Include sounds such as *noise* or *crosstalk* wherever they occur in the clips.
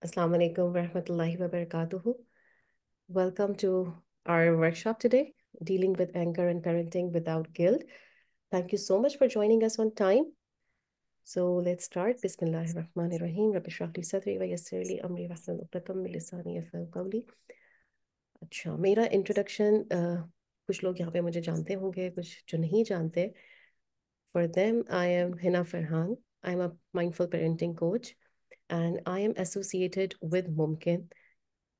Assalamu alaikum warahmatullahi wabarakatuh. Welcome to our workshop today, dealing with anger and parenting without guilt. Thank you so much for joining us on time. So let's start. Bismillahir Rahmanir Rahim. Rabbi shrahli sadri wa yassirli amri wa hlul uqdatam min lisani yafqahu qawli. अच्छा मेरा introduction कुछ लोग यहाँ पे मुझे जानते होंगे कुछ जो नहीं जानते For them, I am Hina Farhan. I am a mindful parenting coach and I am associated with Mumkin.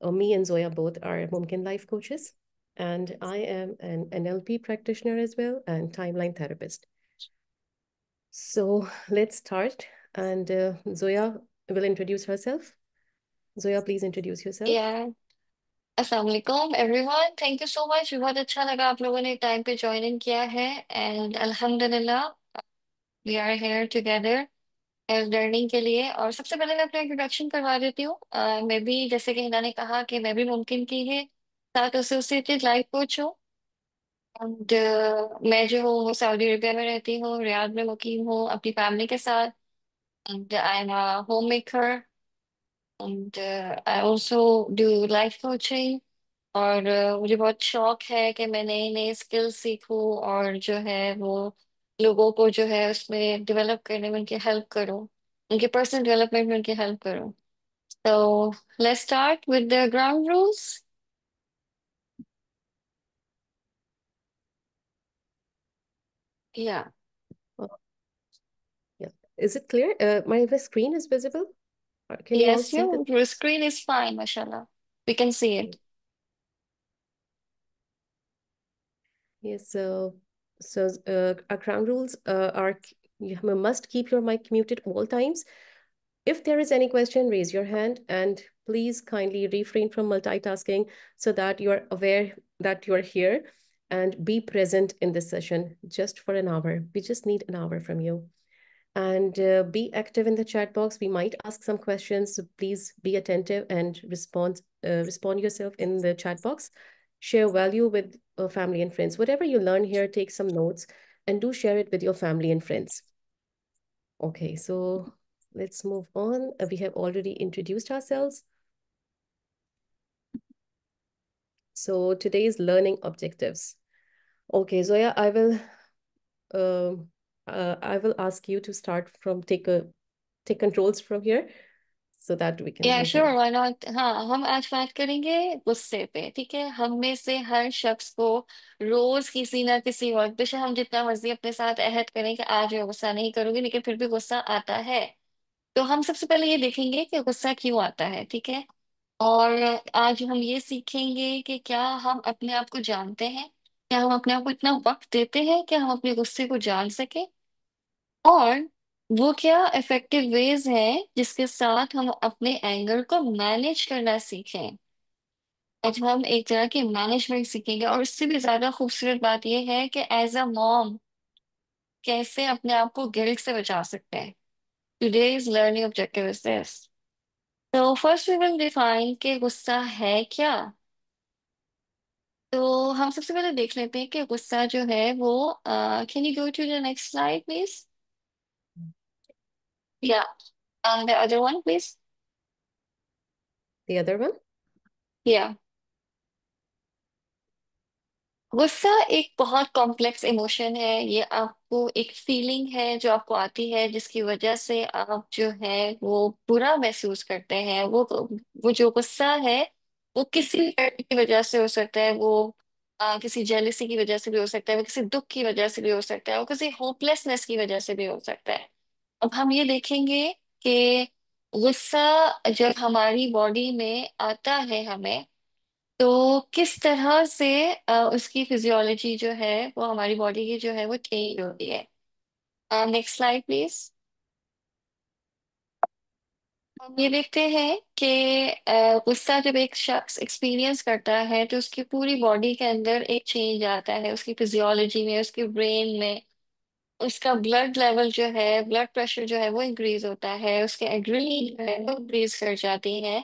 Uh, me and Zoya both are Mumkin life coaches, and I am an NLP practitioner as well and timeline therapist. So let's start. And uh, Zoya will introduce herself. Zoya, please introduce yourself. Yeah. assalamualaikum everyone. Thank you so much. बहुत अच्छा लगा आप लोगों ने time पे join in किया है and alhamdulillah we are here together. Learning के लिए और सबसे पहले मैं अपना इंट्रोडक्शन करवा देती हूँ मैं भी जैसे कि हिना ने कहा कि मैं भी मुमकिन की है साथ एसोसिएटेड लाइफ कोच हूँ एंड मैं जो हूँ वो सऊदी अरेबिया में रहती हूँ रियाद में मुकीम हूँ अपनी फैमिली के साथ and I am home maker and I also do life coaching और मुझे बहुत शौक है कि मैं नए नए स्किल्स सीखूँ और जो है वो लोगों को जो है उसमें डेवलप करने में उनकी हेल्प करूँ उनकी पर्सनल डेवलपमेंट में उनकी हेल्प करूँ So let's start with the ground rules. Yeah. yeah. Is it clear? Uh, my screen is visible? Uh, or Yes, your, screen is fine, mashallah. We can see it. Yes, so so uh, ground rules uh, are you must keep your mic muted all times. If there is any question, raise your hand and please kindly refrain from multitasking so that you're aware that you're here and be present in this session just for an hour. We just need an hour from you. And uh, be active in the chat box. We might ask some questions, so please be attentive and respond, uh, respond yourself in the chat box share value with uh, family and friends. Whatever you learn here, take some notes and do share it with your family and friends. Okay, so let's move on. Uh, we have already introduced ourselves. So today's learning objectives. Okay, Zoya, I will, uh, uh, I will ask you to start from take a take controls from here. so that we can yeah sure why not हाँ हम आज बात करेंगे गुस्से पे ठीक है हम में से हर शख्स को रोज किसी ना किसी और बेशक हम जितना मर्जी अपने साथ अहद करें कि आज मैं गुस्सा नहीं करूंगी लेकिन फिर भी गुस्सा आता है तो हम सबसे पहले ये देखेंगे कि गुस्सा क्यों आता है ठीक है और आज हम ये सीखेंगे कि क्या हम अपने आप को जानते हैं क्या हम अपने आप को इतना वक्त देते हैं कि हम अपने गुस्से को जान सके और वो क्या इफेक्टिव वेज हैं जिसके साथ हम अपने एंगर को मैनेज करना सीखें आज हम एक तरह की मैनेजमेंट सीखेंगे और उससे भी ज्यादा खूबसूरत बात यह है कि एज अ मॉम कैसे अपने आप को गिल्ट से बचा सकते हैं today's learning objective is this तो फर्स्ट वी विल डिफाइन कि गुस्सा है क्या तो हम सबसे पहले देख लेते हैं कि गुस्सा जो है वो can you go to the next slide please Yeah. And um, the other one, please. The other one? Yeah. गुस्सा एक बहुत कॉम्प्लेक्स इमोशन है ये आपको एक फीलिंग है जो आपको आती है जिसकी वजह से आप जो है वो बुरा महसूस करते हैं वो वो जो गुस्सा है वो किसी डर की वजह से हो सकता है वो आ, किसी जेलिसी की वजह से भी हो सकता है वो किसी दुख की वजह से भी हो सकता है वो किसी होपलेसनेस की वजह से भी हो सकता है अब हम ये देखेंगे कि गुस्सा जब हमारी बॉडी में आता है हमें तो किस तरह से उसकी फिजियोलॉजी जो है वो हमारी बॉडी की जो है वो चेंज होती है नेक्स्ट स्लाइड प्लीज हम ये देखते हैं कि गुस्सा जब एक शख्स एक्सपीरियंस करता है तो उसकी पूरी बॉडी के अंदर एक चेंज आता है उसकी फिजियोलॉजी में उसके ब्रेन में उसका ब्लड लेवल जो है ब्लड प्रेशर जो है वो इंक्रीज होता है उसके एड्रेनलिन जो है वो इंक्रीज कर जाती है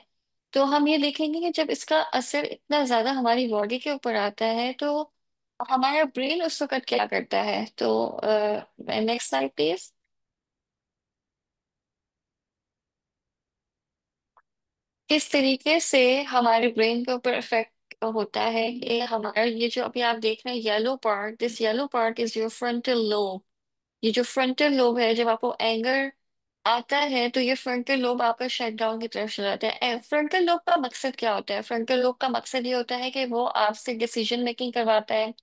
तो हम ये देखेंगे कि जब इसका असर इतना ज्यादा हमारी बॉडी के ऊपर आता है तो हमारा ब्रेन उस वक्त क्या करता है तो नेक्स्ट स्लाइड प्लीज किस तरीके से हमारे ब्रेन के ऊपर इफेक्ट होता है ये हमारा ये जो अभी आप देख रहे हैं yellow part this yellow part is your frontal lobe ये जो फ्रंटल लोब है जब आपको एंगर आता है तो ये फ्रंटल लोब आपका शटडाउन की तरफ चला जाता है फ्रंटल लोब का मकसद क्या होता है फ्रंटल लोब का मकसद ये होता है कि वो आपसे डिसीजन मेकिंग करवाता है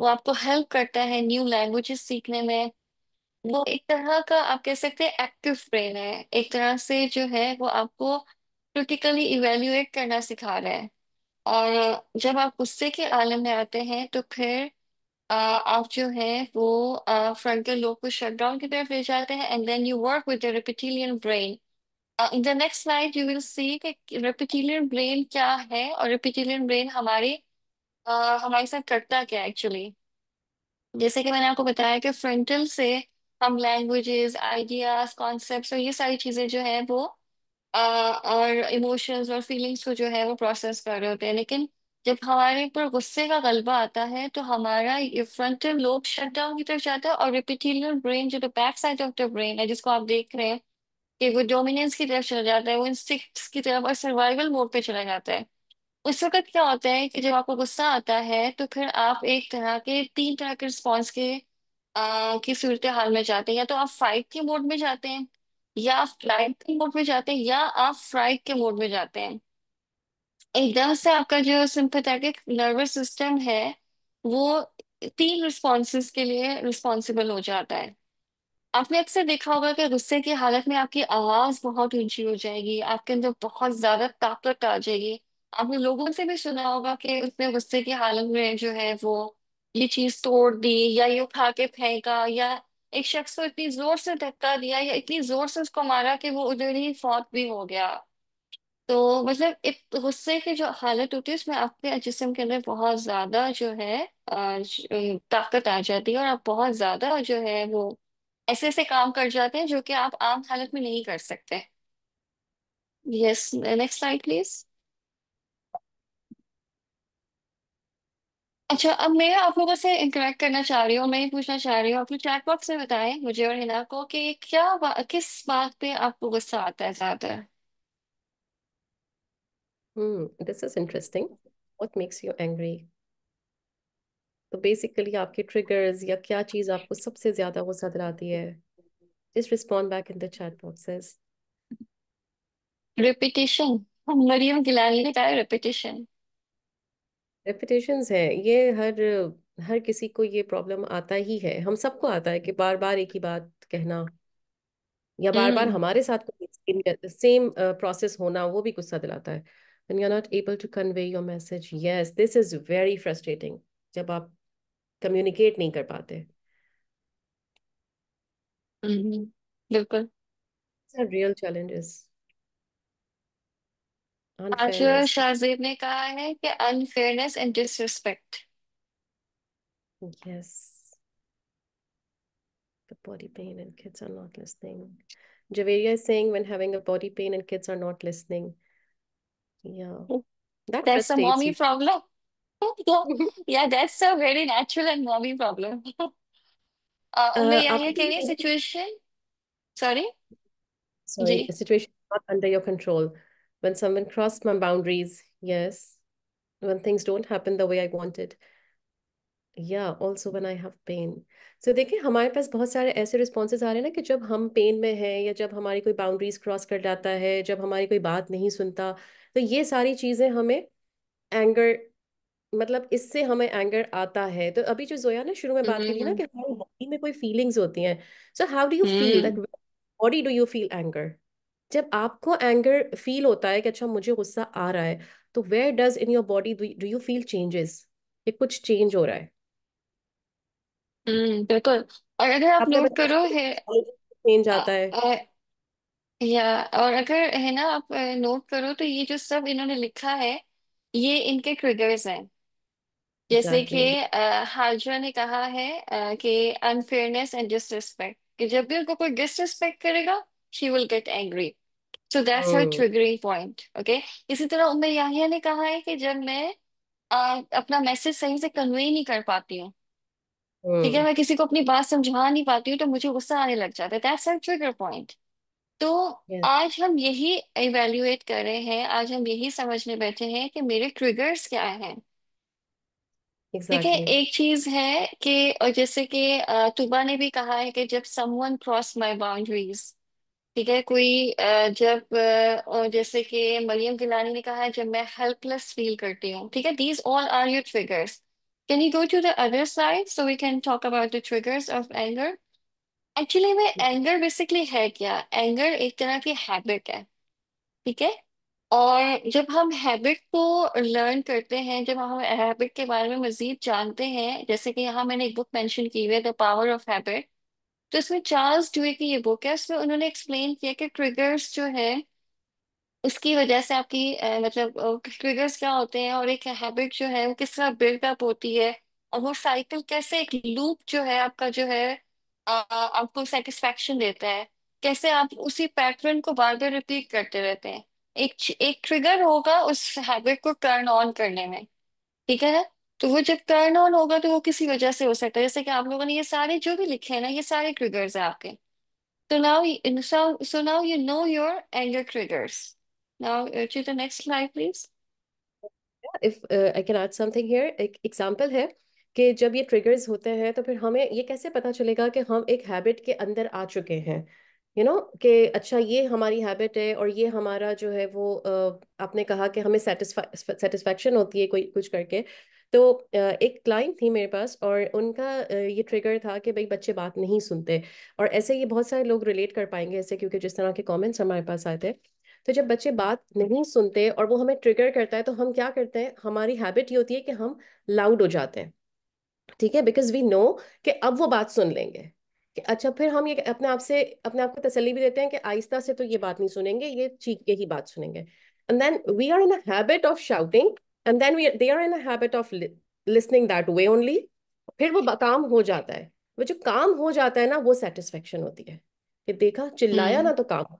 वो आपको हेल्प करता है न्यू लैंग्वेजेस सीखने में वो एक तरह का आप कह सकते हैं एक्टिव ब्रेन है एक तरह से जो है वो आपको क्रिटिकली इवेल्युएट करना सिखा रहा है और जब आप गुस्से के आलम में आते हैं तो फिर Uh, आप जो है वो फ्रंटल uh, लोग को शट डाउन की तरफ ले जाते हैं and then you work with the reptilian brain in the next slide you will see कि रेपिटिलियन ब्रेन क्या है और रेपिटिलियन ब्रेन हमारे uh, हमारे साथ करता क्या है एक्चुअली जैसे कि मैंने आपको बताया कि फ्रंटल से हम लैंग्वेजेस आइडियाज कॉन्सेप्ट और ये सारी चीजें जो है वो और इमोशंस और फीलिंग्स को जो है वो प्रोसेस कर रहे होते हैं लेकिन जब हमारे ऊपर गुस्से का गलबा आता है तो हमारा ये फ्रंटल लोब शट डाउन की तरफ जाता है और रिपिटिलियन ब्रेन जो back side of the brain है जिसको आप देख रहे हैं कि वो डोमिनेंस की तरफ चला जाता है वो इंस्टिक्स की तरफ और सर्वाइवल मोड पे चला जाता है उस वक्त क्या होता है कि जब आपको गुस्सा आता है तो फिर आप एक तरह के तीन तरह के रिस्पॉन्स के आ, की सूरत हाल में जाते हैं या तो आप फाइट के मोड में जाते हैं या फ्लाइट के मोड में जाते हैं या आप फ्राइट के मोड में जाते हैं एकदम से आपका जो सिंपथेटिक नर्वस सिस्टम है वो तीन रिस्पॉन्सेस के लिए रिस्पॉन्सिबल हो जाता है आपने अक्सर देखा होगा कि गुस्से की हालत में आपकी आवाज बहुत ऊंची हो जाएगी आपके अंदर बहुत ज्यादा ताकत आ जाएगी आपने लोगों से भी सुना होगा कि उसने गुस्से की हालत में जो है वो ये चीज तोड़ दी या ये उठा के फेंका या एक शख्स को इतनी जोर से धक्का दिया या इतनी जोर से उसको मारा कि वो उधर ही फौत भी हो गया तो मतलब एक गुस्से की जो हालत होती है उसमें आपके जिस्म के अंदर बहुत ज्यादा जो है ताकत आ जाती है और आप बहुत ज्यादा जो है वो ऐसे ऐसे काम कर जाते हैं जो कि आप आम हालत में नहीं कर सकते यस नेक्स्ट स्लाइड प्लीज अच्छा अब मैं आप लोगों से इंटरेक्ट करना चाह रही हूँ मैं ये पूछना चाह रही हूँ आप लोग चैट बॉक्स में बताएं मुझे और हिना को कि क्या किस बात पे आपको गुस्सा आता है ज्यादा Hmm, this is interesting. What makes you angry? तो बेसिकली आपके ट्रिगर्स या क्या चीज आपको सबसे ज्यादा गुस्सा दिलाती है just respond back in the chat boxes repetition Mariam Gilani ने कहा रिपीटेशन रेपिटेशंस है ये हर हर किसी को ये प्रॉब्लम आता ही है हम सबको आता है कि बार बार एक ही बात कहना या बार बार हम्म। हमारे साथ सेम प्रोसेस होना वो भी गुस्सा दिलाता है when you're not able to convey your message yes this is very frustrating जब आप communicate नहीं कर पाते mm-hmm. बिल्कुल रियल चैलेंजेस आशुआ शाहजेब ने कहा है कि unfairness and disrespect yes the body pain and kids are not listening. Javeria is saying when having a body pain and kids are not listening, yeah. Oh, that that's a mommy you. problem. *laughs* yeah, that's a very natural and mommy problem. *laughs* uh, uh, may I situation? Sorry? Sorry, G? a situation not under your control. When someone crossed my boundaries, yes. When things don't happen the way I wanted. या also one I have pain so देखिए हमारे पास बहुत सारे ऐसे responses आ रहे हैं ना कि जब हम पेन में हैं या जब हमारी कोई बाउंड्रीज क्रॉस कर जाता है जब हमारी कोई बात नहीं सुनता तो ये सारी चीज़ें हमें एंगर मतलब इससे हमें एंगर आता है तो अभी जो जोया ना शुरू में बात की थी ना हम्म। कि हमारी बॉडी में कोई फीलिंग्स होती हैं so how do you feel body do you feel anger जब आपको एंगर फील होता है कि अच्छा मुझे गुस्सा आ रहा है तो where does in your body do you feel changes कि कुछ चेंज हो रहा है हम्म बिल्कुल और अगर आप आपने नोट बताया करो है चेंज आ, आता है आ, या और अगर है ना आप नोट करो तो ये जो सब इन्होंने लिखा है ये इनके ट्रिगर्स हैं जैसे कि एग्जैक्टली ने कहा है अ, कि अनफेयरनेस एंड डिसरिस्पेक्ट कि जब भी उनको कोई डिसरिस्पेक्ट करेगा she will get angry so that's her hmm triggering point okay इसी तरह उमर याहिया ने कहा है कि जब मैं आ, अपना मैसेज सही से कन्वे नहीं कर पाती हूँ ठीक है हम्म। मैं किसी को अपनी बात समझा नहीं पाती हूँ तो मुझे गुस्सा आने लग जाता है दैट्स आवर ट्रिगर पॉइंट तो यस आज हम यही इवेल्युएट कर रहे हैं आज हम यही समझने बैठे हैं कि मेरे ट्रिगर्स क्या हैं ठीक है एग्जैक्टली एक चीज है कि और जैसे कि तुबा ने भी कहा है कि जब समवन क्रॉस माय बाउंड्रीज ठीक है कोई जब और जैसे कि मरियम गिलानी ने कहा है जब मैं हेल्पलेस फील करती हूँ ठीक है these all are your triggers Can you go to the other slide so we can talk about the triggers of anger? Actually में एंगर बेसिकली है क्या एंगर एक तरह की हैबिट है ठीक है और जब हम हैबिट को लर्न करते हैं जब हम हैबिट के बारे में मजीद जानते हैं जैसे कि यहाँ मैंने एक बुक मैंशन की हुई है द पावर ऑफ हैबिट तो इसमें चार्ल्स ड्यूए की ये बुक है उसमें उन्होंने एक्सप्लेन किया कि ट्रिगर्स जो है उसकी वजह से आपकी मतलब ट्रिगर्स क्या होते हैं और एक हैबिट जो है वो किस तरह बिल्डअप होती है और वो साइकिल कैसे एक लूप जो है आपका जो है आपको सेटिस्फेक्शन देता है कैसे आप उसी पैटर्न को बार बार रिपीट करते रहते हैं एक एक ट्रिगर होगा उस हैबिट को टर्न ऑन करने में ठीक है ना तो वो जब टर्न ऑन होगा तो वो किसी वजह से हो सकता है जैसे कि आप लोगों ने ये सारे जो भी लिखे हैं ना ये सारे ट्रिगर्स हैं आपके तो now so now you know your anger triggers Now, uh, to the next slide, please. If uh, I can add something here, an example है कि जब ये ट्रिगर्स होते हैं तो फिर हमें ये कैसे पता चलेगा कि हम एक हैबिट के अंदर आ चुके हैं यू you नो know, कि अच्छा ये हमारी हैबिट है और ये हमारा जो है वो आपने कहा कि हमें सेटिस्फेक्शन होती है कोई कुछ करके तो एक क्लाइंट थी मेरे पास और उनका ये ट्रिगर था कि भाई बच्चे बात नहीं सुनते और ऐसे ये बहुत सारे लोग रिलेट कर पाएंगे ऐसे क्योंकि जिस तरह के कॉमेंट्स हमारे पास आए थे फिर तो जब बच्चे बात नहीं सुनते और वो हमें ट्रिगर करता है तो हम क्या करते हैं हमारी हैबिट ये होती है कि हम लाउड हो जाते हैं ठीक है बिकॉज वी नो कि अब वो बात सुन लेंगे कि अच्छा फिर हम ये अपने आप से अपने आप को तसली भी देते हैं कि आहिस्ता से तो ये बात नहीं सुनेंगे ये चीख के ही बात सुनेंगे and then we are in habit of shouting and then they are in habit of listening that way only फिर वो काम हो जाता है वो जो काम हो जाता है ना वो सेटिस्फेक्शन होती है कि देखा चिल्लाया hmm. ना तो काम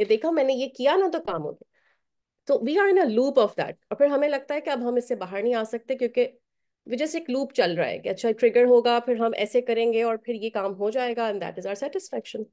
ये देखा मैंने ये किया ना तो काम हो गया तो we are in a loop of that और फिर हमें लगता है कि अब हम इससे बाहर नहीं आ सकते क्योंकि जस्ट एक लूप चल रहा है कि अच्छा ट्रिगर होगा फिर हम ऐसे करेंगे और फिर ये काम हो जाएगा and that is our satisfaction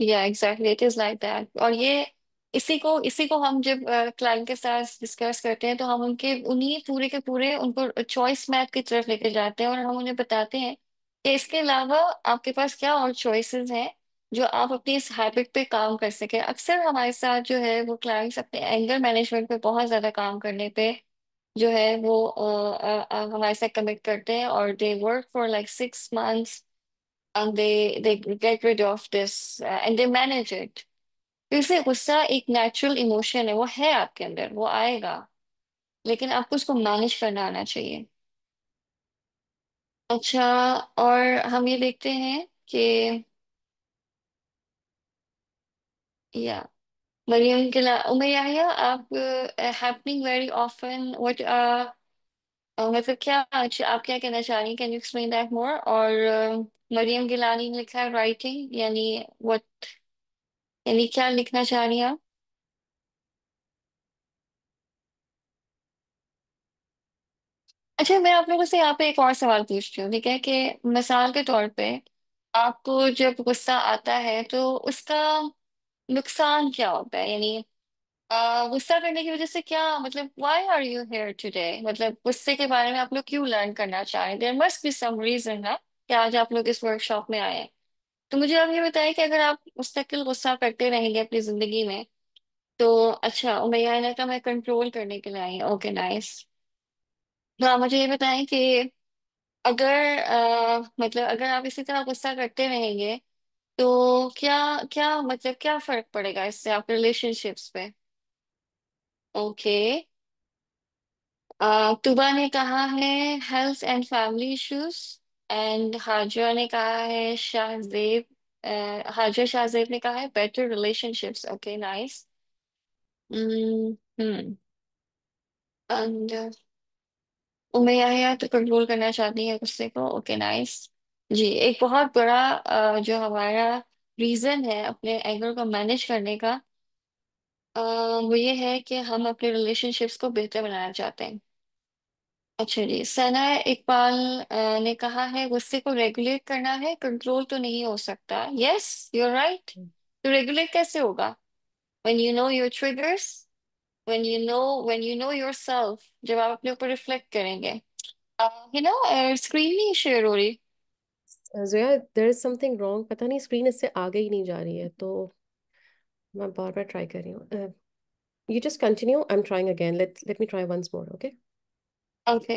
या exactly it is like that और ये इसी को इसी को हम जब क्लाइंट uh, के साथ डिस्कस करते हैं तो हम उनके उन्हीं पूरे के पूरे उनको चॉइस मैप की तरफ लेके जाते हैं और हम उन्हें बताते हैं कि इसके अलावा आपके पास क्या और चॉइसेस हैं जो आप अपनी इस हैबिट पे काम कर सके अक्सर हमारे साथ जो है वो क्लाइंट्स अपने एंगर मैनेजमेंट पे बहुत ज़्यादा काम करने पे जो है वो हमारे साथ कमिट करते हैं और they work for like six months and they they get rid of this and they manage it. इसे गुस्सा एक नेचुरल इमोशन है, वो है आपके अंदर, वो आएगा। लेकिन आपको उसको मैनेज करना आना चाहिए। अच्छा और हम ये देखते हैं कि Yeah. Maryam Kila. Umer Yahya, आप हैपनिंग वेरी ऑफन व्हाट मतलब क्या अच्छा, आप क्या कहना चाह रही हैं can you explain that more और मरियम गिलानी ने लिखा है राइटिंग यानी व्हाट यानी क्या लिखना चाह रही हैं आप अच्छा मैं आप लोगों से यहाँ पे एक और सवाल पूछती हूँ ठीक है कि मिसाल के तौर पे आपको जब गुस्सा आता है तो उसका नुकसान क्या होता है यानी गुस्सा करने की वज़ह से क्या मतलब why are you here today मतलब गुस्से के बारे में आप लोग क्यों लर्न करना चाह रहे हैं there must be some reason ना कि आज आप लोग इस वर्कशॉप में आए हैं तो मुझे आप ये बताएं कि अगर आप मुस्तकिल गुस्सा करते रहेंगे अपनी ज़िंदगी में तो अच्छा उमैया का मैं कंट्रोल करने के लिए आई हूँ ओके नाइस तो आप मुझे ये बताएं कि अगर आ, मतलब अगर आप इसी तरह गुस्सा करते रहेंगे तो क्या क्या मतलब क्या फर्क पड़ेगा इससे आपके रिलेशनशिप्स पे ओके तुबा ने कहा है health and family issues and Hajra ने कहा है शाहजेब अ, हाजरा शाहजेब ने कहा है better relationships okay nice hmm and hmm. Umaiya तो कंट्रोल करना चाहती है गुस्से को ओके नाइस जी, एक बहुत बड़ा जो हमारा रीज़न है अपने एंगर को मैनेज करने का वो ये है कि हम अपने रिलेशनशिप्स को बेहतर बनाना चाहते हैं। अच्छा जी, सना इकबाल ने कहा है गुस्से को रेगुलेट करना है कंट्रोल तो नहीं हो सकता यस यू आर राइट तो रेगुलेट कैसे होगा when you know your triggers when you know when you know yourself जब आप अपने ऊपर रिफ्लेक्ट करेंगे यू नो स्क्रीन नहीं शेयर हो रही Zoya there is something wrong पता नहीं स्क्रीन इससे आगे ही नहीं जा रही है तो मैं बार बार ट्राई कर रही हूँ you just continue I am trying again let let me try once more okay okay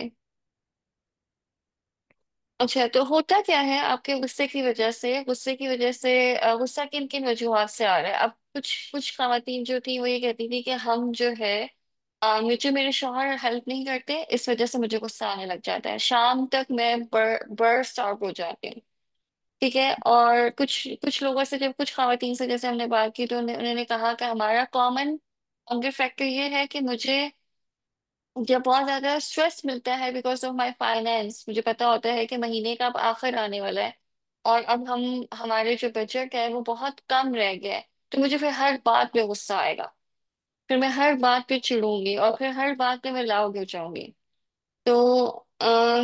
अच्छा तो होता क्या है आपके गुस्से की वजह से गुस्से की वजह से गुस्सा किन किन वजूहत से आ रहा है अब कुछ कुछ खातन जो थी वो ये कहती थी कि हम जो है मुझे मेरे शोहर हेल्प नहीं करते इस वजह से मुझे गुस्सा आने लग जाता है शाम तक मैं बर, बर्स्ट आउट हो जाती हूँ ठीक है और कुछ कुछ लोगों से जब कुछ खातन से जैसे हमने बात की तो उन्होंने कहा कि हमारा कॉमन हंगर फैक्टर ये है कि मुझे जब बहुत ज्यादा स्ट्रेस मिलता है बिकॉज ऑफ माई फाइनेंस मुझे पता होता है कि महीने का अब आखिर आने वाला है और अब हम हमारे जो बजट है वो बहुत कम रह गया है तो मुझे फिर हर बात पे गुस्सा आएगा फिर मैं हर बात पे चिढ़ूंगी और फिर हर बात पे मैं लाओ गिर जाऊंगी तो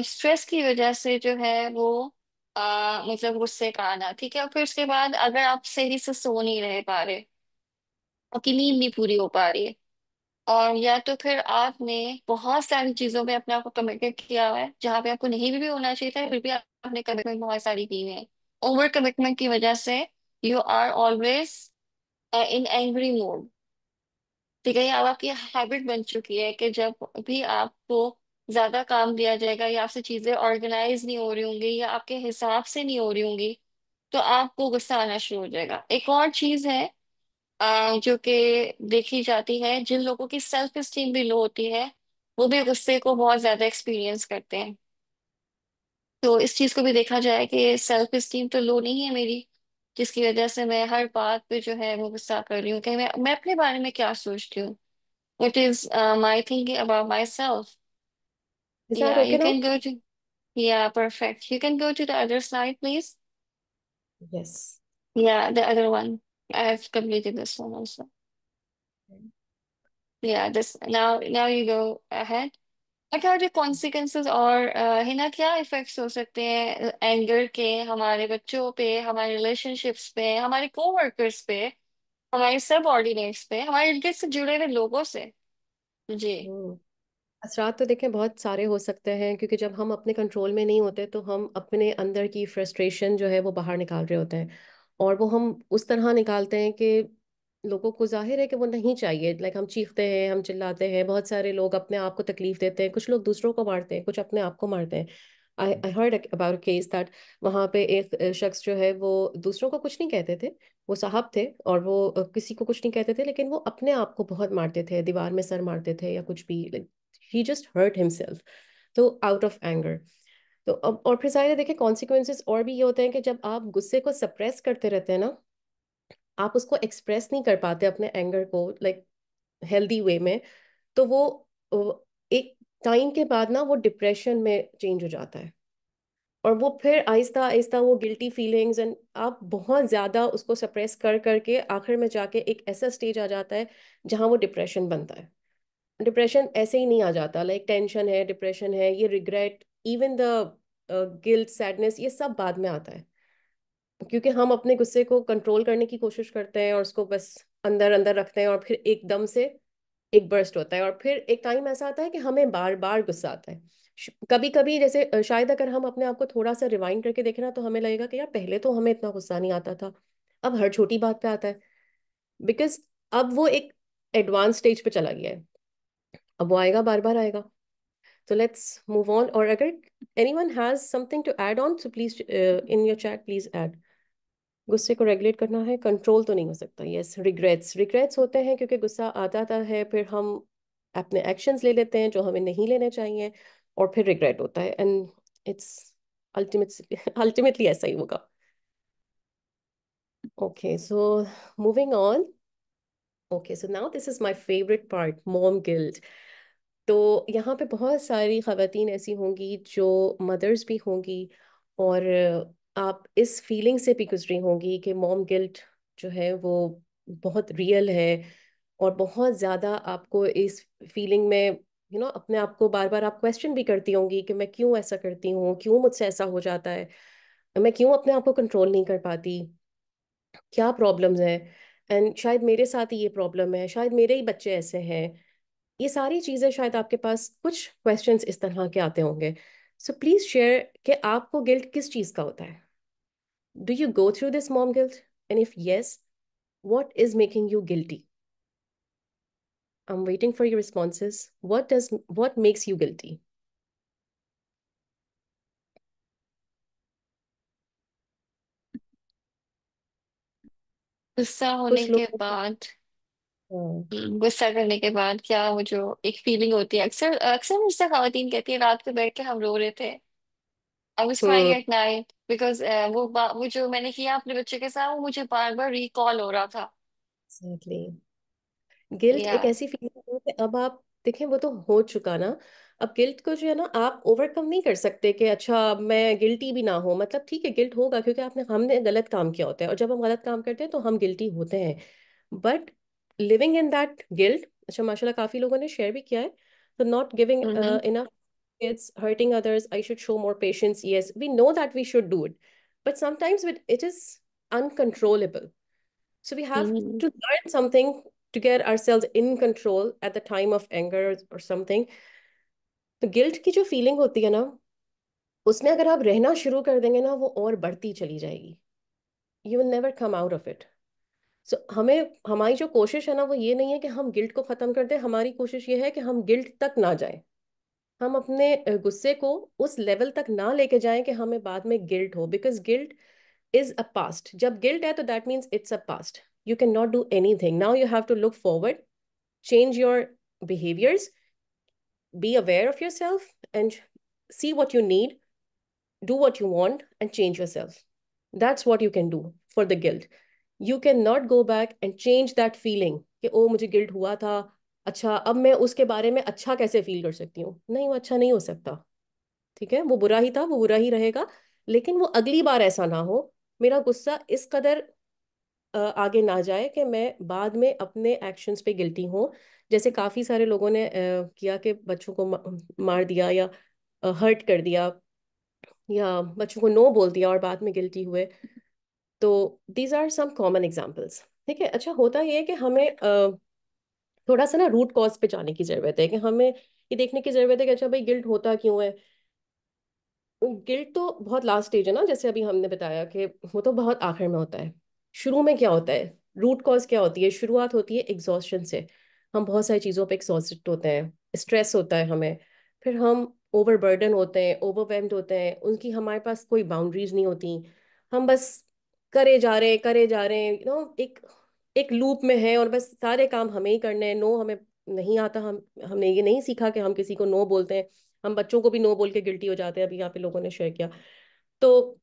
स्ट्रेस की वजह से जो है वो आ, मतलब गुस्से का आना ठीक है और फिर उसके बाद अगर आप सही से सो नहीं रह पा रहे आपकी नींद नहीं पूरी हो पा रही है और या तो फिर आपने बहुत सारी चीजों में अपने आप को कमिटेड किया हुआ है जहाँ पे आपको नहीं भी होना चाहिए था फिर भी आपने कमिटमेंट बहुत सारी की है ओवर कमिटमेंट की वजह से you are always in angry mode ठीक है ये अब आपकी हैबिट बन चुकी है कि जब भी आपको ज्यादा काम दिया जाएगा या आपसे चीजें ऑर्गेनाइज नहीं हो रही होंगी या आपके हिसाब से नहीं हो रही होंगी तो आपको गुस्सा आना शुरू हो जाएगा एक और चीज है जो कि देखी जाती है जिन लोगों की सेल्फ स्टीम भी लो होती है वो भी गुस्से को बहुत ज्यादा एक्सपीरियंस करते हैं तो इस चीज को भी देखा जाए कि सेल्फ स्टीम तो लो नहीं है मेरी जिसकी वजह से मैं हर बात पे जो है वो गुस्सा कर रही हूँ कि मैं मैं अपने बारे में क्या सोचती हूँ it is my thinking about myself Is that या okay you now? Can go to या perfect you can go to the other side please Yes. या the other one I have completed this one also Okay. Yeah, this now now you go ahead. अच्छा और जो consequences और है ना क्या effects हो सकते हैं एंगर के हमारे बच्चों पे हमारे रिलेशनशिप्स पे हमारे कोवर्कर्स पे हमारे सब ऑर्डिनेट्स पे हमारे इनके से जुड़े हुए लोगों से जी हम्म। असरात तो देखें बहुत सारे हो सकते हैं क्योंकि जब हम अपने कंट्रोल में नहीं होते तो हम अपने अंदर की फ्रस्ट्रेशन जो है वो बाहर निकाल रहे होते हैं और वो हम उस तरह निकालते हैं कि लोगों को जाहिर है कि वो नहीं चाहिए लाइक हम चीखते हैं हम चिल्लाते हैं बहुत सारे लोग अपने आप को तकलीफ देते हैं कुछ लोग दूसरों को मारते हैं कुछ अपने आप को मारते हैं I I heard about case that वहाँ पे एक शख्स जो है वो दूसरों को कुछ नहीं कहते थे वो साहब थे और वो किसी को कुछ नहीं कहते थे लेकिन वो अपने आप को बहुत मारते थे दीवार में सर मारते थे या कुछ भी ही जस्ट हर्ट हिमसेल्फ तो आउट ऑफ एंगर तो अब और फिर जाहिर है देखिए और भी ये होते हैं कि जब आप गुस्से को सप्रेस करते रहते हैं ना आप उसको एक्सप्रेस नहीं कर पाते अपने एंगर को लाइक हेल्दी वे में तो वो एक टाइम के बाद ना वो डिप्रेशन में चेंज हो जाता है और वो फिर आहिस्ता आहिस्ता वो गिल्टी फीलिंग्स एंड आप बहुत ज़्यादा उसको सप्रेस कर करके आखिर में जाके एक ऐसा स्टेज आ जाता है जहाँ वो डिप्रेशन बनता है डिप्रेशन ऐसे ही नहीं आ जाता लाइक टेंशन है डिप्रेशन है ये regret even the guilt sadness ये सब बाद में आता है क्योंकि हम अपने गुस्से को कंट्रोल करने की कोशिश करते हैं और उसको बस अंदर अंदर रखते हैं और फिर एकदम से एक बर्स्ट होता है और फिर एक टाइम ऐसा आता है कि हमें बार बार गुस्सा आता है कभी कभी जैसे शायद अगर हम अपने आप को थोड़ा सा रिवाइंड करके देखना तो हमें लगेगा कि यार पहले तो हमें इतना गुस्सा नहीं आता था अब हर छोटी बात पे आता है बिकॉज अब वो एक एडवांस स्टेज पे चला गया है अब वो आएगा बार बार आएगा तो लेट्स मूव ऑन और अगर anyone has something to add on so please in your chat please add गुस्से को रेगुलेट करना है कंट्रोल तो नहीं हो सकता यस रिग्रेट्स रिग्रेट्स होते हैं क्योंकि गुस्सा आता आता है फिर हम अपने एक्शंस ले लेते हैं जो हमें नहीं लेने चाहिए और फिर रिग्रेट होता है एंड इट्स अल्टीमेटली ऐसा ही होगा okay so moving on okay so now this is my favourite part mom guilt तो यहाँ पे बहुत सारी खातन ऐसी होंगी जो मदर्स भी होंगी और आप इस फीलिंग से भी गुजरी होंगी कि मॉम गिल्ट जो है वो बहुत रियल है और बहुत ज़्यादा आपको इस फीलिंग में यू you नो know, अपने आप को बार बार आप क्वेश्चन भी करती होंगी कि मैं क्यों ऐसा करती हूँ क्यों मुझसे ऐसा हो जाता है मैं क्यों अपने आप को कंट्रोल नहीं कर पाती क्या प्रॉब्लम्स हैं एंड शायद मेरे साथ ही ये प्रॉब्लम है शायद मेरे ही बच्चे ऐसे हैं ये सारी चीज़ें शायद आपके पास कुछ क्वेश्चंस इस तरह के आते होंगे सो प्लीज़ शेयर कि आपको गिल्ट किस चीज़ का होता है do you go through this mom guilt? And if yes, what is making you guilty? I'm waiting for your responses. What does what makes you guilty? गुस्सा होने के बाद गुस्सा करने के बाद क्या वो जो एक फीलिंग होती है अक्सर अक्सर मुझसे खातन कहती है रात को बैठ के हम रो रहे थे I was crying at night because वो वो जो मैंने किया अपने बच्चे के साथ वो मुझे बार-बार रिकॉल हो रहा था एग्जैक्टली गिल्ट या एक ऐसी फीलिंग है अब आप देखें वो तो हो चुका ना अब गिल्ट को जो है ना आप ओवरकम नहीं कर सकते कि अच्छा मैं गिल्टी भी ना हो मतलब ठीक है गिल्ट होगा क्योंकि आपने हमने गलत काम किया होता है और जब हम गलत काम करते हैं तो हम गिल्टी होते हैं but living in that guilt अच्छा माशाल्लाह काफी लोगों ने शेयर भी किया है तो not giving hmm enough kids, hurting others. I should show more patience. Yes, we know that we should do it, but sometimes it is uncontrollable. So we have mm -hmm. to learn something to get ourselves in control at the time of anger or something. the guilt ki jo feeling hoti hai na usme agar aap rehna shuru kar denge na wo aur badhti chali jayegi you will never come out of it so हमें हमारी जो कोशिश है ना वो ये नहीं है कि हम गिल्ट को ख़त्म कर दें हमारी कोशिश ये है कि हम गिल्ट तक ना जाएं हम अपने गुस्से को उस लेवल तक ना लेके जाएं कि हमें बाद में गिल्ट हो because guilt is a past जब गिल्ट है तो that means it's a past you can not do anything now you have to look forward change your behaviours be aware of yourself and see what you need do what you want and change yourself that's what you can do for the guilt you can not go back and change that feeling कि ओ oh, मुझे guilt हुआ था अच्छा अब मैं उसके बारे में अच्छा कैसे फील कर सकती हूँ नहीं वो अच्छा नहीं हो सकता ठीक है वो बुरा ही था वो बुरा ही रहेगा लेकिन वो अगली बार ऐसा ना हो मेरा गुस्सा इस कदर आगे ना जाए कि मैं बाद में अपने एक्शंस पे गिल्टी हूँ जैसे काफ़ी सारे लोगों ने किया कि बच्चों को मार दिया या हर्ट कर दिया या बच्चों को नो बोल दिया और बाद में गिल्टी हुए तो these are some common examples ठीक है अच्छा होता ये है कि हमें थोड़ा सा ना रूट कॉज पे जाने की जरूरत है कि हमें ये देखने की जरूरत है कि अच्छा भाई गिल्ट होता क्यों है गिल्ट तो बहुत लास्ट स्टेज है ना जैसे अभी हमने बताया कि वो तो बहुत आखिर में होता है शुरू में क्या होता है रूट कॉज क्या होती है शुरुआत होती है एग्जॉस्टन से हम बहुत सारी चीज़ों पर एग्जॉस्ट होते हैं स्ट्रेस होता है हमें फिर हम ओवरबर्डन होते हैं ओवरवेम्ड होते हैं उनकी हमारे पास कोई बाउंड्रीज नहीं होती हम बस करे जा रहे हैं करे जा रहे हैं यू नो एक एक लूप में है और बस सारे काम हमें ही करने हैं नो हमें नहीं आता हम हमने ये नहीं सीखा कि हम किसी को नो बोलते हैं हम बच्चों को भी नो बोल के गिल्टी हो जाते हैं अभी यहाँ पे लोगों ने शेयर किया तो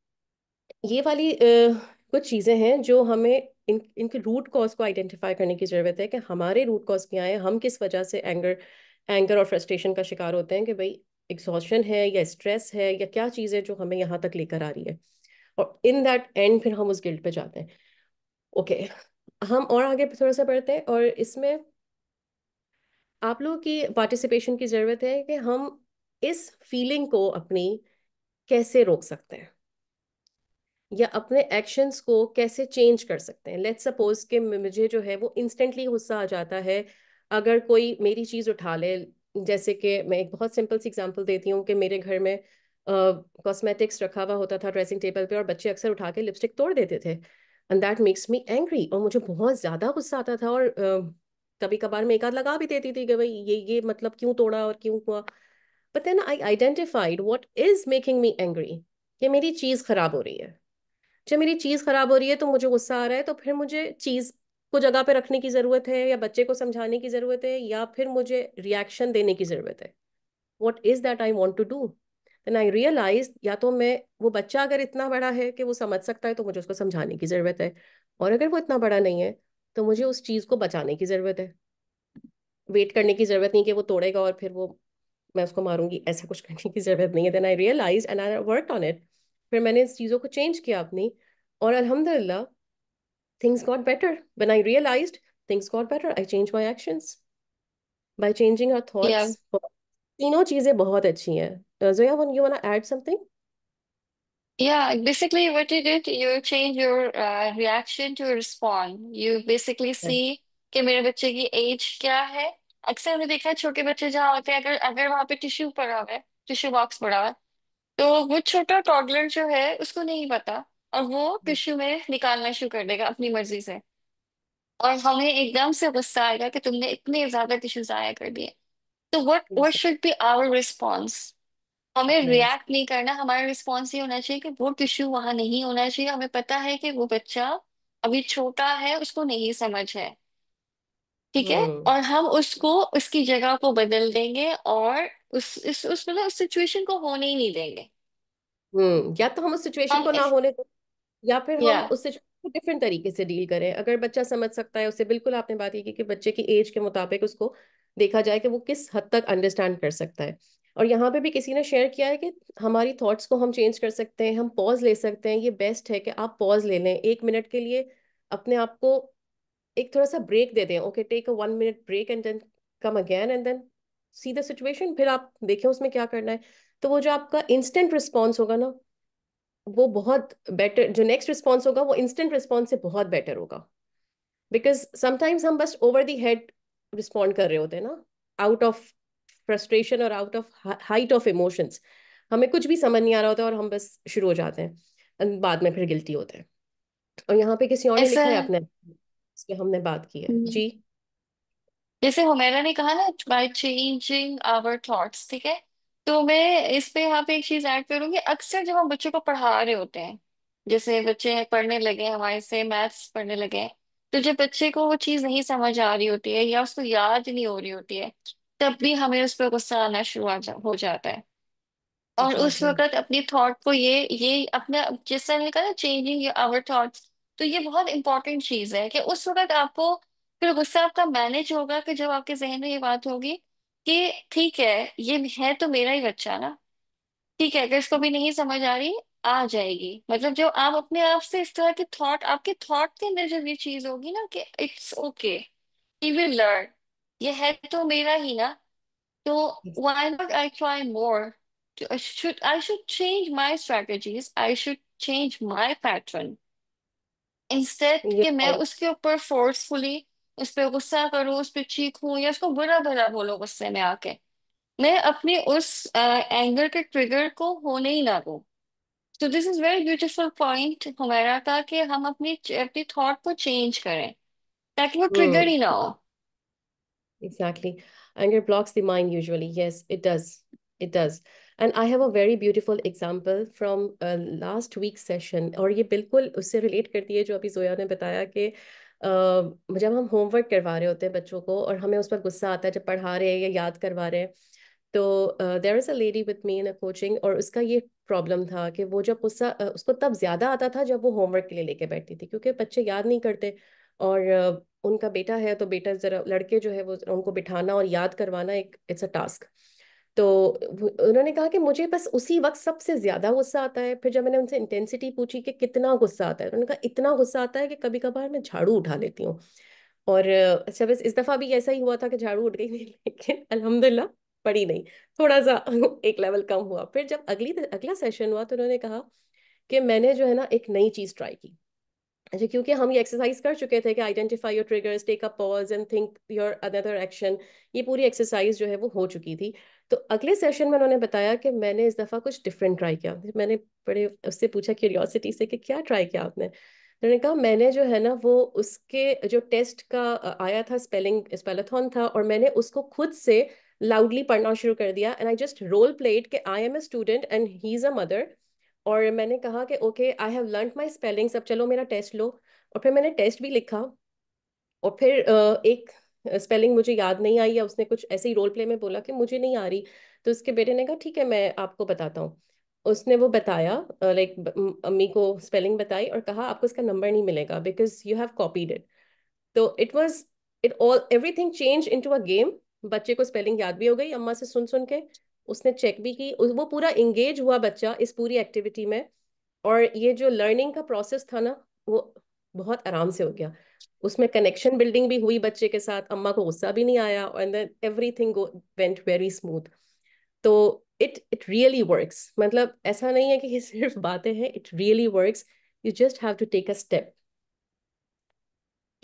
ये वाली कुछ चीज़ें हैं जो हमें इन इनके रूट कॉज को आइडेंटिफाई करने की ज़रूरत है कि हमारे रूट कॉज क्या है हम किस वजह से एंगर एंगर और फ्रस्ट्रेशन का शिकार होते हैं कि भाई एग्जॉशन है या स्ट्रेस है या क्या चीज़ है जो हमें यहाँ तक लेकर आ रही है और इन दैट एंड फिर हम उस गिल्ट पे जाते हैं ओके okay, हम और आगे थोड़ा सा बढ़ते हैं और इसमें आप लोगों की पार्टिसिपेशन की ज़रूरत है कि हम इस फीलिंग को अपनी कैसे रोक सकते हैं या अपने एक्शंस को कैसे चेंज कर सकते हैं लेट्स सपोज कि मुझे जो है वो इंस्टेंटली गुस्सा आ जाता है अगर कोई मेरी चीज़ उठा ले जैसे कि मैं एक बहुत सिंपल सी एग्जांपल देती हूँ कि मेरे घर में कॉस्मेटिक्स uh, रखा हुआ होता था ड्रेसिंग टेबल पे और बच्चे अक्सर उठा के लिपस्टिक तोड़ देते थे and that makes me angry और मुझे बहुत ज़्यादा गुस्सा आता था और कभी कभार मैं एक आध लगा भी देती थी कि भाई ये ये मतलब क्यों तोड़ा और क्यों हुआ but then I identified what is making me angry कि मेरी चीज़ ख़राब हो रही है जब मेरी चीज़ ख़राब हो रही है तो मुझे गुस्सा आ रहा है तो फिर मुझे चीज़ को जगह पे रखने की ज़रूरत है या बच्चे को समझाने की ज़रूरत है या फिर मुझे रिएक्शन देने की ज़रूरत है what is that I want to do then I realise या तो मैं वो बच्चा अगर इतना बड़ा है कि वो समझ सकता है तो मुझे उसको समझाने की ज़रूरत है और अगर वो इतना बड़ा नहीं है तो मुझे उस चीज़ को बचाने की ज़रूरत है वेट करने की ज़रूरत नहीं कि वो तोड़ेगा और फिर वो मैं उसको मारूंगी ऐसा कुछ *laughs* करने की ज़रूरत नहीं है then I realise and I work on it फिर मैंने इस चीज़ों को चेंज किया अपनी और अलहमदिल्ला things got better when I realise things got better I change my actions by changing तीनों चीजें बहुत अच्छी हैं Uh, Zoya, you want to add something? Yeah, basically what you did, you change your uh, reaction to respond. You basically see कि मेरे बच्चे की as क्या है अक्सर हमने देखा है छोटे बच्चे जहाँ होते हैं अगर अगर वहाँ पे टिश्यू पड़ा हुआ है टिश्यू बॉक्स पड़ा हुआ है तो वो छोटा टॉडलर जो है उसको नहीं पता और वो टिश्यू हम्म। में निकालना शुरू कर देगा अपनी मर्जी से और हमें एकदम से गुस्सा आएगा कि तुमने इतने ज्यादा टिश्यू जाया कर दिए तो what what should be our response हमें रिएक्ट हम्म। नहीं करना हमारा रिस्पॉन्स ये होना चाहिए कि वो टिश्यू वहां नहीं होना चाहिए हमें पता है कि वो बच्चा अभी छोटा है उसको नहीं समझ है ठीक है हम्म। और हम उसको उसकी जगह को बदल देंगे और उस इस उस मतलब उस सिचुएशन को होने ही नहीं देंगे हम्म या तो हम उस सिचुएशन हम को ना इस होने दें या फिर या हम उस सिचुएशन को डिफरेंट तरीके से डील करें अगर बच्चा समझ सकता है उसे बिल्कुल आपने बात की कि बच्चे की एज के मुताबिक उसको देखा जाए कि वो किस हद तक अंडरस्टैंड कर सकता है और यहाँ पे भी किसी ने शेयर किया है कि हमारी थॉट्स को हम चेंज कर सकते हैं हम पॉज ले सकते हैं ये बेस्ट है कि आप पॉज ले लें एक मिनट के लिए अपने आप को एक थोड़ा सा ब्रेक दे दें okay take a one minute break and then come again and then see the situation फिर आप देखें उसमें क्या करना है तो वो जो आपका इंस्टेंट रिस्पॉन्स होगा ना वो बहुत बेटर जो नेक्स्ट रिस्पॉन्स होगा वो इंस्टेंट रिस्पॉन्स से बहुत बेटर होगा बिकॉज समटाइम्स हम बस ओवर दी हेड रिस्पॉन्ड कर रहे होते हैं ना आउट ऑफ फ्रस्ट्रेशन और out of height of emotions हमें कुछ भी समझ नहीं आ रहा होता और हम बस शुरू हो जाते हैं बाद में फिर गिल्टी होते हैं और यहाँ पे किसी और ने लिखा है अपने इस पे हमने बात की है हम्म। जी जैसे होमेरा ने कहा ना बाय चेंजिंग आवर थॉट्स ठीक है तो मैं इस पे यहाँ पे एक चीज ऐड करूंगी अक्सर जब हम बच्चों को पढ़ा रहे होते हैं जैसे बच्चे पढ़ने लगे हमारे से मैथ्स पढ़ने लगे हैं तो जब बच्चे को वो चीज नहीं समझ आ रही होती है या उसको याद नहीं हो रही होती है तब भी हमें उस पर गुस्सा आना शुरू आ हो जाता है और जी अच्छा, उस जी अच्छा। वक्त अपनी थॉट को ये ये अपना जिस तरह का ना चेंजिंग आवर थॉट्स तो ये बहुत इंपॉर्टेंट चीज है कि उस वक्त आपको फिर गुस्सा आपका मैनेज होगा कि जब आपके जहन में ये बात होगी कि ठीक है ये है तो मेरा ही बच्चा ना ठीक है अगर इसको भी नहीं समझ आ रही आ जाएगी मतलब जब आप अपने आप से इस तरह की थॉट आपके थॉट के अंदर जब ये चीज होगी ना कि it's okay he will learn ये है तो मेरा ही ना तो why not I try more I should should I should change my strategies. I should change my ये कि मैं और उसके ऊपर फोर्सफुली उस पर गुस्सा करूँ उस पर चीखूँ या उसको बुरा भला बोलो गुस्से में आके मैं अपने उस एंगर के ट्रिगर को होने ही ना दू तो this is very beautiful point हमारा का कि हम अपनी अपनी थॉट को चेंज करें ताकि वो ट्रिगर hmm. ही ना हो Exactly. Anger blocks the mind usually. Yes, it does. It does. And I have a very beautiful example from a last week's session. aur ye bilkul usse relate karti hai jo abhi zoya ne bataya ke Uh, जब हम homework करवा रहे होते हैं बच्चों को और हमें उस पर गुस्सा आता है जब पढ़ा रहे हैं या याद करवा रहे हैं तो there is a lady with me in a coaching और उसका ये प्रॉब्लम था कि वो जब गुस्सा uh, उसको तब ज़्यादा आता था जब वो होमवर्क के लिए लेके बैठती थी क्योंकि बच्चे याद नहीं करते और uh, उनका बेटा है तो बेटा ज़रा लड़के जो है वो उनको बिठाना और याद करवाना एक इट्स अ टास्क तो उन्होंने कहा कि मुझे बस उसी वक्त सबसे ज़्यादा गुस्सा आता है फिर जब मैंने उनसे इंटेंसिटी पूछी कि कितना गुस्सा आता है उन्होंने कहा इतना गुस्सा आता है कि कभी कभार मैं झाड़ू उठा लेती हूँ और अच्छा बस इस दफ़ा भी ऐसा ही हुआ था कि झाड़ू उठ गई नहीं *laughs* लेकिन अलहमदिल्ला पड़ी नहीं थोड़ा सा *laughs* एक लेवल कम हुआ फिर जब अगली अगला सेशन हुआ तो उन्होंने कहा कि मैंने जो है ना एक नई चीज़ ट्राई की अच्छा क्योंकि हम ये एक्सरसाइज कर चुके थे कि identify your triggers take a pause and think your another action ये पूरी एक्सरसाइज जो है वो हो चुकी थी तो अगले सेशन में उन्होंने बताया कि मैंने इस दफ़ा कुछ डिफरेंट ट्राई किया मैंने बड़े उससे पूछा क्यूरियोसिटी से कि क्या ट्राई किया आपने उन्होंने कहा मैंने जो है ना वो उसके जो टेस्ट का आया था स्पेलिंग स्पेलाथॉन था और मैंने उसको खुद से लाउडली पढ़ना शुरू कर दिया and I just role played कि I am a student and he is a mother और मैंने कहा कि okay I have learn my spelling सब चलो मेरा टेस्ट लो और फिर मैंने टेस्ट भी लिखा और फिर एक स्पेलिंग मुझे याद नहीं आई या उसने कुछ ऐसे ही रोल प्ले में बोला कि मुझे नहीं आ रही तो उसके बेटे ने कहा ठीक है मैं आपको बताता हूँ उसने वो बताया लाइक अम्मी को स्पेलिंग बताई और कहा आपको इसका नंबर नहीं मिलेगा because you have copied it तो it was it all everything change into a game बच्चे को स्पेलिंग याद भी हो गई अम्मा से सुन सुन के उसने चेक भी की वो पूरा इंगेज हुआ बच्चा इस पूरी एक्टिविटी में और ये जो लर्निंग का प्रोसेस था ना वो बहुत आराम से हो गया उसमें कनेक्शन बिल्डिंग भी हुई बच्चे के साथ अम्मा को गुस्सा भी नहीं आया और then everything went very smooth तो इट इट रियली वर्क्स मतलब ऐसा नहीं है कि सिर्फ बातें हैं it really works you just have to take a step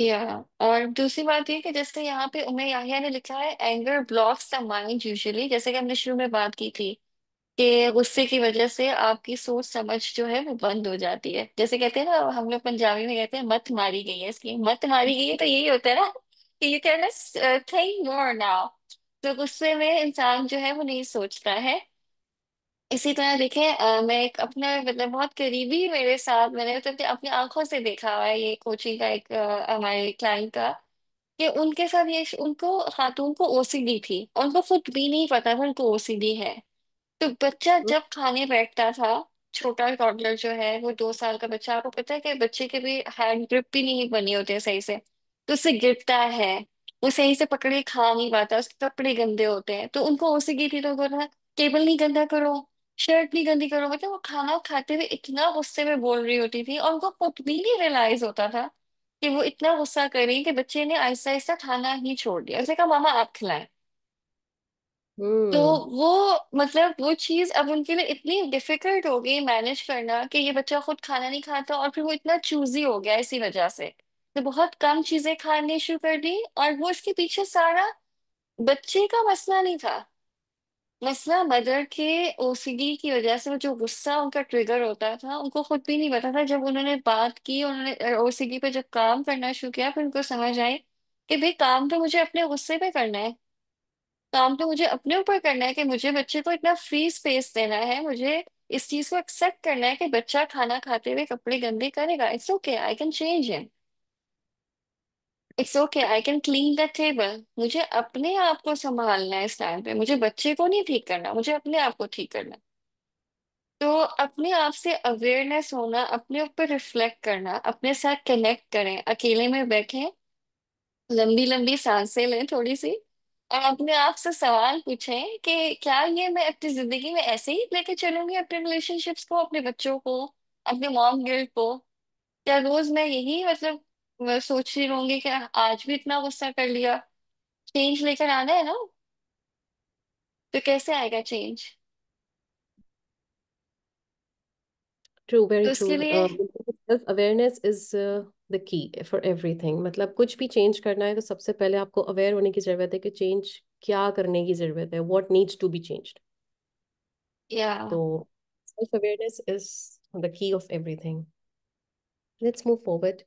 या और दूसरी बात ये कि जैसे यहाँ पे उमे याहिया ने लिखा है anger blocks the mind usually जैसे कि हमने शुरू में बात की थी कि गुस्से की वजह से आपकी सोच समझ जो है वो बंद हो जाती है जैसे कहते हैं ना हम लोग पंजाबी में कहते हैं मत मारी गई है इसकी मत मारी गई है तो यही होता है ना कि you can think more now तो गुस्से में इंसान जो है वो नहीं सोचता है इसी तरह देखे मैं एक अपने मतलब बहुत करीबी मेरे साथ मैंने तो अपनी आंखों से देखा हुआ है ये कोचिंग का एक हमारे क्लाइंट का कि उनके साथ ये उनको खातून को ओसीडी थी उनको खुद भी नहीं पता था उनको ओसीडी है तो बच्चा हम्म। जब खाने बैठता था छोटा टॉडलर जो है वो दो साल का बच्चा आपको पता है कि बच्चे के भी हैंड ग्रिप भी नहीं बनी होती है सही से तो उससे गिरता है वो सही से पकड़े खा नहीं पाता उसके कपड़े गंदे होते हैं तो उनको ओसीडी थी तो बोला टेबल नहीं गंदा करो शर्ट नहीं गंदी करो मतलब वो खाना खाते हुए इतना गुस्से में बोल रही होती थी और उनको खुद भी नहीं रियलाइज होता था कि वो इतना गुस्सा कर रही है कि बच्चे ने आहिस्ता आहिस्ता खाना ही छोड़ दिया उसने कहा मामा आप खिलाएं तो हम्म वो मतलब वो चीज अब उनके लिए इतनी डिफिकल्ट हो गई मैनेज करना कि ये बच्चा खुद खाना नहीं खाता और फिर वो इतना चूजी हो गया इसी वजह से तो बहुत कम चीजें खाने शुरू कर दी और वो इसके पीछे सारा बच्चे का मसला नहीं था बस ना मदर के ओसीडी की वजह से वो जो गुस्सा उनका ट्रिगर होता था उनको खुद भी नहीं पता था जब उन्होंने बात की उन्होंने ओसीडी पे जब काम करना शुरू किया फिर उनको समझ आई कि भाई काम तो मुझे अपने गुस्से पे करना है काम तो मुझे अपने ऊपर करना है कि मुझे बच्चे को इतना फ्री स्पेस देना है मुझे इस चीज को एक्सेप्ट करना है कि बच्चा खाना खाते हुए कपड़े गंदे करेगा it's okay I can change him it's okay I can clean the table मुझे अपने आप को संभालना है इस टाइम पे मुझे बच्चे को नहीं ठीक करना मुझे अपने आप को ठीक करना तो अपने आप से अवेयरनेस होना अपने ऊपर रिफ्लेक्ट करना अपने साथ कनेक्ट करें अकेले में बैठे लंबी लंबी सांसें लें थोड़ी सी और अपने आप से सवाल पूछें कि क्या ये मैं अपनी जिंदगी में ऐसे ही लेके चलूंगी अपने रिलेशनशिप्स को अपने बच्चों को अपने मॉम गिल्ड को क्या रोज मैं यही मतलब मैं सोच रही रहूंगी कि आज भी इतना गुस्सा कर लिया चेंज लेकर आना है ना तो कैसे आएगा चेंज ट्रू वेरी तो ट्रू लिए self awareness is the key for everything मतलब कुछ भी चेंज करना है तो सबसे पहले आपको अवेयर होने की जरूरत है कि चेंज क्या करने की जरूरत है what needs to be changed या तो self awareness is the key of everything let's move forward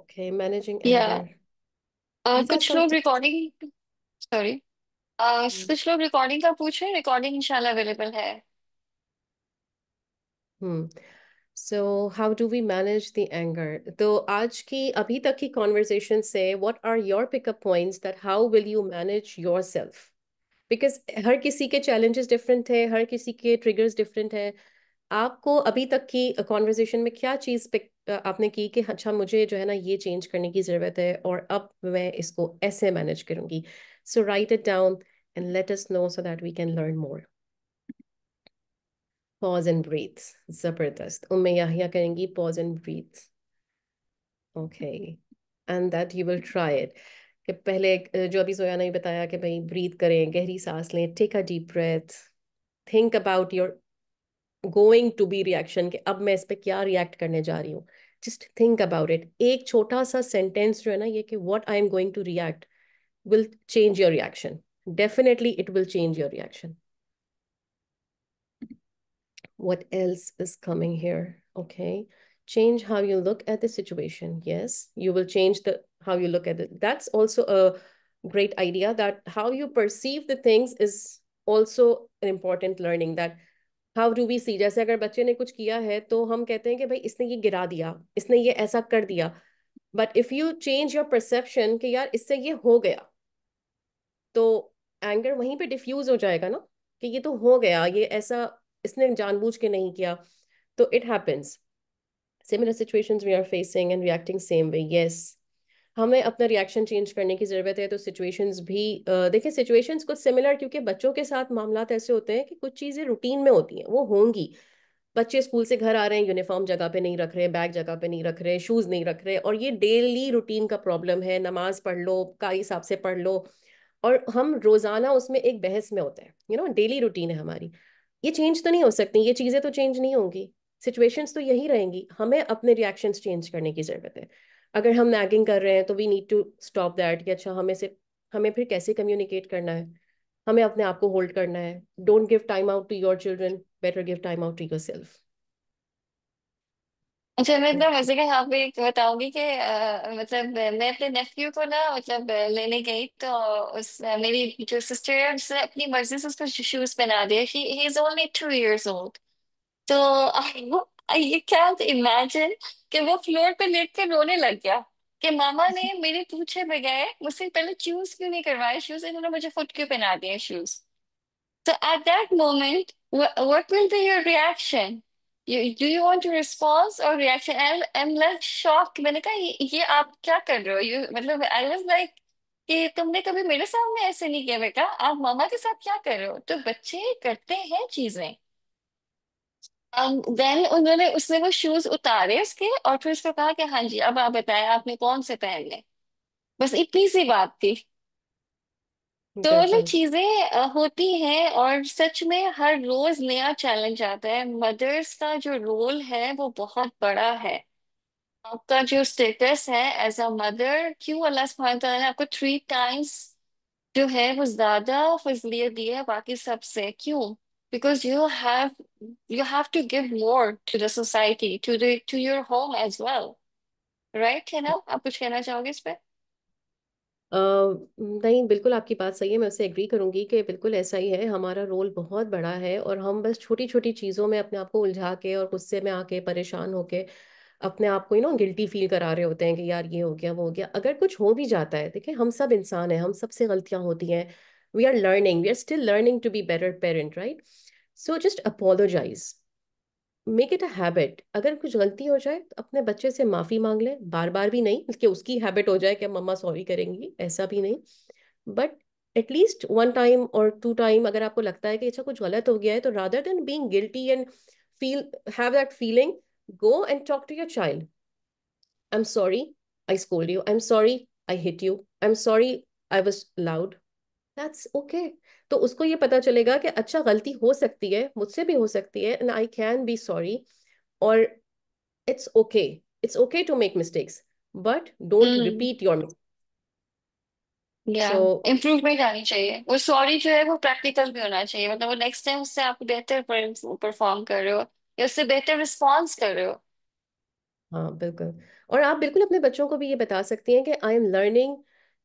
okay managing anger. yeah uh, कुछ लोग रिकॉर्डिंग सॉरी uh, hmm. कुछ लोग रिकॉर्डिंग का पूछ रहे इंशाल्लाह अवेलेबल है hmm so how do we manage the anger तो आज की अभी तक की कॉन्वर्सेशन से what are your pickup points that how will you manage yourself because हर किसी के चैलेंजेस डिफरेंट है हर किसी के ट्रिगर्स डिफरेंट है आपको अभी तक की कॉन्वर्जेशन में क्या चीज़ पिक आपने की कि हाँ, अच्छा मुझे जो है ना ये चेंज करने की ज़रूरत है और अब मैं इसको ऐसे मैनेज करूँगी so write it down and let us know so that we can learn more pause and breathe ज़बरदस्त उम्मे याहिया करेंगी pause and breathe okay and that you will try it कि पहले जो अभी जोया ने बताया कि भाई ब्रीथ करें गहरी सांस लें take a deep breath think about your going to be reaction ke ab main is pe react karne ja rahi hu just think about it ek chota sa sentence jo hai na ye ki what i am going to react will change your reaction definitely it will change your reaction what else is coming here okay change how you look at the situation yes you will change the how you look at it that's also a great idea that how you perceive the things is also an important learning that how do we see जैसे अगर बच्चे ने कुछ किया है तो हम कहते हैं कि भाई इसने ये गिरा दिया इसने ये ऐसा कर दिया but if you change your perception कि यार इससे ये हो गया तो एंगर वहीं पे डिफ्यूज हो जाएगा ना कि ये तो हो गया ये ऐसा इसने जानबूझ के नहीं किया तो it happens similar situation we are facing and reacting same way yes हमें अपना रिएक्शन चेंज करने की ज़रूरत है तो सिचुएशंस भी देखिए सिचुएशंस कुछ सिमिलर क्योंकि बच्चों के साथ मामला ऐसे होते हैं कि कुछ चीज़ें रूटीन में होती हैं वो होंगी बच्चे स्कूल से घर आ रहे हैं यूनिफॉर्म जगह पे नहीं रख रहे बैग जगह पे नहीं रख रहे शूज़ नहीं रख रहे और ये डेली रूटीन का प्रॉब्लम है नमाज पढ़ लो का हिसाब से पढ़ लो और हम रोज़ाना उसमें एक बहस में होते हैं यू नो डेली रूटीन है हमारी ये चेंज तो नहीं हो सकती ये चीज़ें तो चेंज नहीं होंगी सिचुएशंस तो यही रहेंगी हमें अपने रिएक्शंस चेंज करने की ज़रूरत है अगर हम नैगिंग कर रहे हैं तो we need to stop that कि अच्छा हमें से हमें फिर कैसे कम्युनिकेट करना है हमें अपने आप को होल्ड करना है don't give time out to your children better give time out to yourself अच्छा मैं इतना मजे का यहाँ पे एक बताऊंगी कि मतलब मैं अपने नेफ्यू को ना मतलब लेने गई तो उस मेरी जो सिस्टर है उसने अपनी मर्जी से उसको शूज पहना दिया he is only two years old तो *laughs* यू क्या इमेजिन कि वो फ्लोर पे लेट के रोने लग गया कि मामा ने *laughs* मेरे पूछे बगैर मुझसे पहले चूज क्यों नहीं करवाए शूज इन्होंने मुझे फुट क्यों पहना दिए शूज तो at that moment what will be your reaction you do you want to response और reaction I am like shock मैंने कहा ये, आप क्या कर रहे हो यू मतलब आई was लाइक कि तुमने कभी मेरे सामने ऐसे नहीं किया बेटा आप मामा के साथ क्या कर रहे हो तो बच्चे करते हैं चीजें देन um, उन्होंने उसने वो शूज उतारे उसके और फिर उसको कहा कि हाँ जी अब आप बताएं आपने कौन से पहने बस इतनी सी बात थी तो मतलब बिल्कुल चीजें होती हैं और सच में हर रोज नया चैलेंज आता है मदर्स का जो रोल है वो बहुत बड़ा है आपका जो स्टेटस है एज अ मदर क्यों अल्लाह सुब्हान तआला ने आपको थ्री टाइम्स जो है वो ज्यादा फजलियत दी है बाकी सबसे क्यों because you have you have to give more to the society to the to your home as well right you know aap kuch kehna chahoge is pe नहीं बिल्कुल आपकी बात सही है मैं उसे एग्री करूंगी कि बिल्कुल ऐसा ही है हमारा रोल बहुत बड़ा है और हम बस छोटी छोटी चीज़ों में अपने आप को उलझा के और गुस्से में आके परेशान होके अपने आप को यू नो गिल्टी फील करा रहे होते हैं कि यार ये हो गया वो हो गया अगर कुछ हो भी जाता है देखिए हम सब इंसान हैं हम सब से गलतियां होती हैं we are learning we are still learning to be better parent right so just apologize make it a habit अगर कुछ गलती हो जाए तो अपने बच्चे से माफ़ी मांग लें बार बार भी नहीं कि उसकी हैबिट हो जाए कि मम्मा सॉरी करेंगी ऐसा भी नहीं बट एटलीस्ट वन टाइम और टू टाइम अगर आपको लगता है कि अच्छा कुछ गलत हो गया है तो rather than being guilty and feel have that feeling go and talk to your child I am sorry I scold you I am sorry I hit you I am sorry I was loud that's okay तो उसको ये पता चलेगा कि अच्छा गलती हो सकती है मुझसे भी हो सकती है and I can be sorry और it's okay it's okay to make mistakes but don't repeat your mistake improvement आनी चाहिए वो सॉरी जो है वो प्रैक्टिकल भी होना चाहिए मतलब वो नेक्स्ट टाइम उससे आप बेहतर परफॉर्म कर रहे हो या उससे बेहतर रिस्पॉन्स कर रहे हो हाँ बिल्कुल और आप बिल्कुल अपने बच्चों को भी ये बता सकती हैं कि I am learning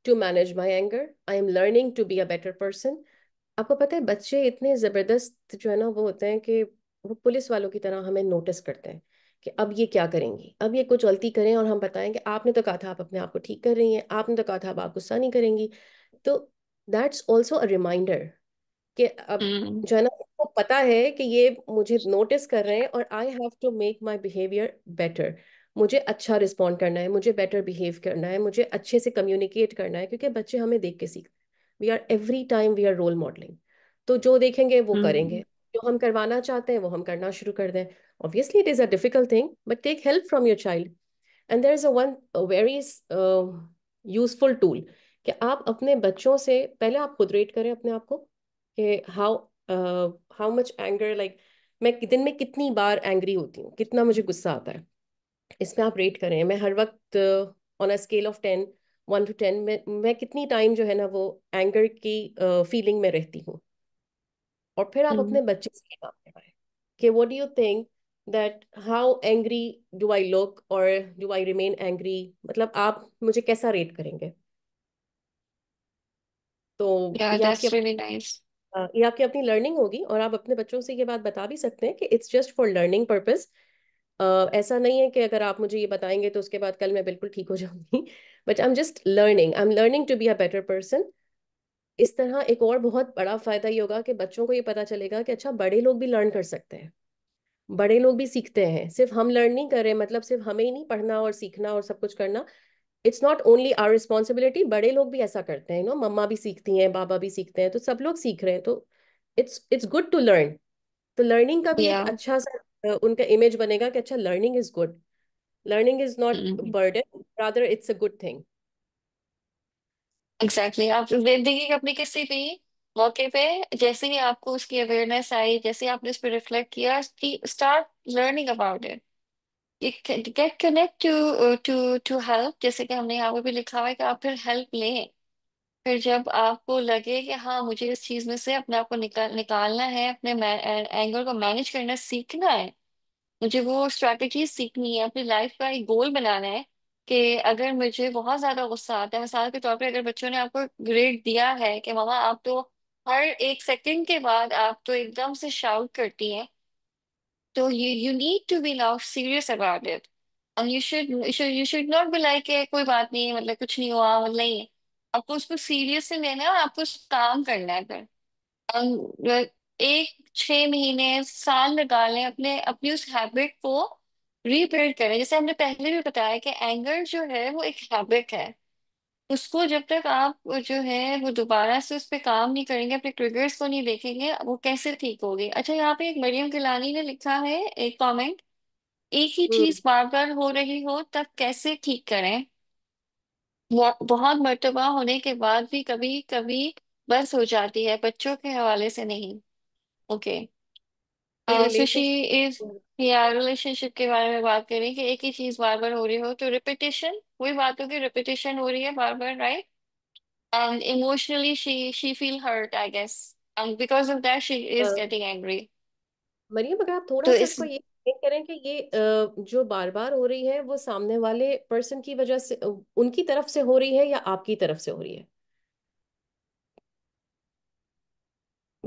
to manage my anger I am learning to be a better person आपको पता है बच्चे इतने ज़बरदस्त जो है ना वो होते हैं कि वो पुलिस वालों की तरह हमें नोटिस करते हैं कि अब ये क्या करेंगी अब ये कुछ गलती करें और हम बताएं कि आपने तो कहा था आप अपने आप को ठीक कर रही हैं आपने तो कहा था अब आप गुस्सा नहीं करेंगी तो दैट्स ऑल्सो अ रिमाइंडर कि अब हम्म। जो है ना उनको पता है कि ये मुझे नोटिस कर रहे हैं और I have to make my behaviour better मुझे अच्छा रिस्पॉन्ड करना है मुझे बेटर बिहेव करना है मुझे अच्छे से कम्युनिकेट करना है क्योंकि बच्चे हमें देख के सीख we are every time we are role modelling तो जो देखेंगे वो करेंगे हम्म। जो हम करवाना चाहते हैं वो हम करना शुरू कर दें obviously it is a difficult thing but take help from your child and there is a one very useful tool कि आप अपने बच्चों से पहले आप खुद रेट करें अपने आप को कि how how much anger like मैं दिन में कितनी बार एंग्री होती हूँ कितना मुझे गुस्सा आता है इसमें आप रेट करें मैं हर वक्त on a scale of ten one to ten में मैं कितनी टाइम जो है ना वो एंगर की फीलिंग uh, में रहती हूँ और फिर आप अपने हम्म। बच्चे से ये काम करवाए कि what do you think that how angry do I look और डू आई रिमेन एंग्री मतलब आप मुझे कैसा रेट करेंगे तो हाँ, ये आपकी अपनी लर्निंग होगी और आप अपने बच्चों से ये बात बता भी सकते हैं कि it's just for learning purpose Uh, ऐसा नहीं है कि अगर आप मुझे ये बताएंगे तो उसके बाद कल मैं बिल्कुल ठीक हो जाऊंगी but I am just learning I am learning to be a better person इस तरह एक और बहुत बड़ा फायदा ये होगा कि बच्चों को ये पता चलेगा कि अच्छा बड़े लोग भी लर्न कर सकते हैं बड़े लोग भी सीखते हैं सिर्फ हम लर्न नहीं कर रहे मतलब सिर्फ हमें ही नहीं पढ़ना और सीखना और सब कुछ करना it's not only our responsibility बड़े लोग भी ऐसा करते हैं नो मम्मा भी सीखती हैं बाबा भी सीखते हैं तो सब लोग सीख रहे हैं तो it's it's good to learn तो लर्निंग का भी yeah. एक अच्छा सा उनका इमेज बनेगा कि अच्छा learning is good learning is not burden rather it's a good thing exactly आप देखिए के अपने किसी भी मौके पे जैसे ही आपको उसकी अवेयरनेस आई जैसे आपने उस पर रिफ्लेक्ट किया start learning about it get connect to to to help जैसे कि हमने यहाँ पे भी लिखा हुआ है कि आप फिर हेल्प लें फिर जब आपको लगे कि हाँ मुझे इस चीज में से अपने आप को निकाल निकालना है अपने एंगर को मैनेज करना सीखना है मुझे वो स्ट्रैटेजी सीखनी है अपनी लाइफ का एक गोल बनाना है कि अगर मुझे बहुत ज्यादा गुस्सा आता है मिसाल के तौर पर अगर बच्चों ने आपको ग्रेड दिया है कि मामा आप तो हर एक सेकंड के बाद आप तो एकदम से शाउट करती हैं तो you you need to be now serious about it and you should you should not be like कोई बात नहीं मतलब कुछ नहीं हुआ मतलब नहीं आपको उसको सीरियसली लेना है और आपको उस काम करना है फिर एक छह महीने साल लें अपने अपनी उस हैबिट को रीबिल्ड करें जैसे हमने पहले भी बताया कि एंगर जो है वो एक हैबिट है उसको जब तक आप जो है वो दोबारा से उस पर काम नहीं करेंगे अपने ट्रिगर्स को नहीं देखेंगे वो कैसे ठीक होगी अच्छा यहाँ पे एक मरियम गिलानी ने लिखा है एक कमेंट एक ही चीज हम्म। बार बार हो रही हो तब कैसे ठीक करें बहुत बहुत मर्तबा होने के बाद भी कभी कभी बस हो जाती है बच्चों के हवाले से नहीं ओके ये सुशी इज रिलेशनशिप या रिलेशनशिप के बारे में बात करें कि एक ही चीज बार बार हो रही हो तो रिपीटेशन वही बात होगी रिपीटेशन हो रही है बार बार right and emotionally she she feel hurt I guess and because of that she is getting angry Mariam अगर आप थोड़ा तो सा इस इसको ये करें कि ये जो बार बार हो रही है वो सामने वाले पर्सन की वजह से उनकी तरफ से हो रही है या आपकी तरफ से हो रही है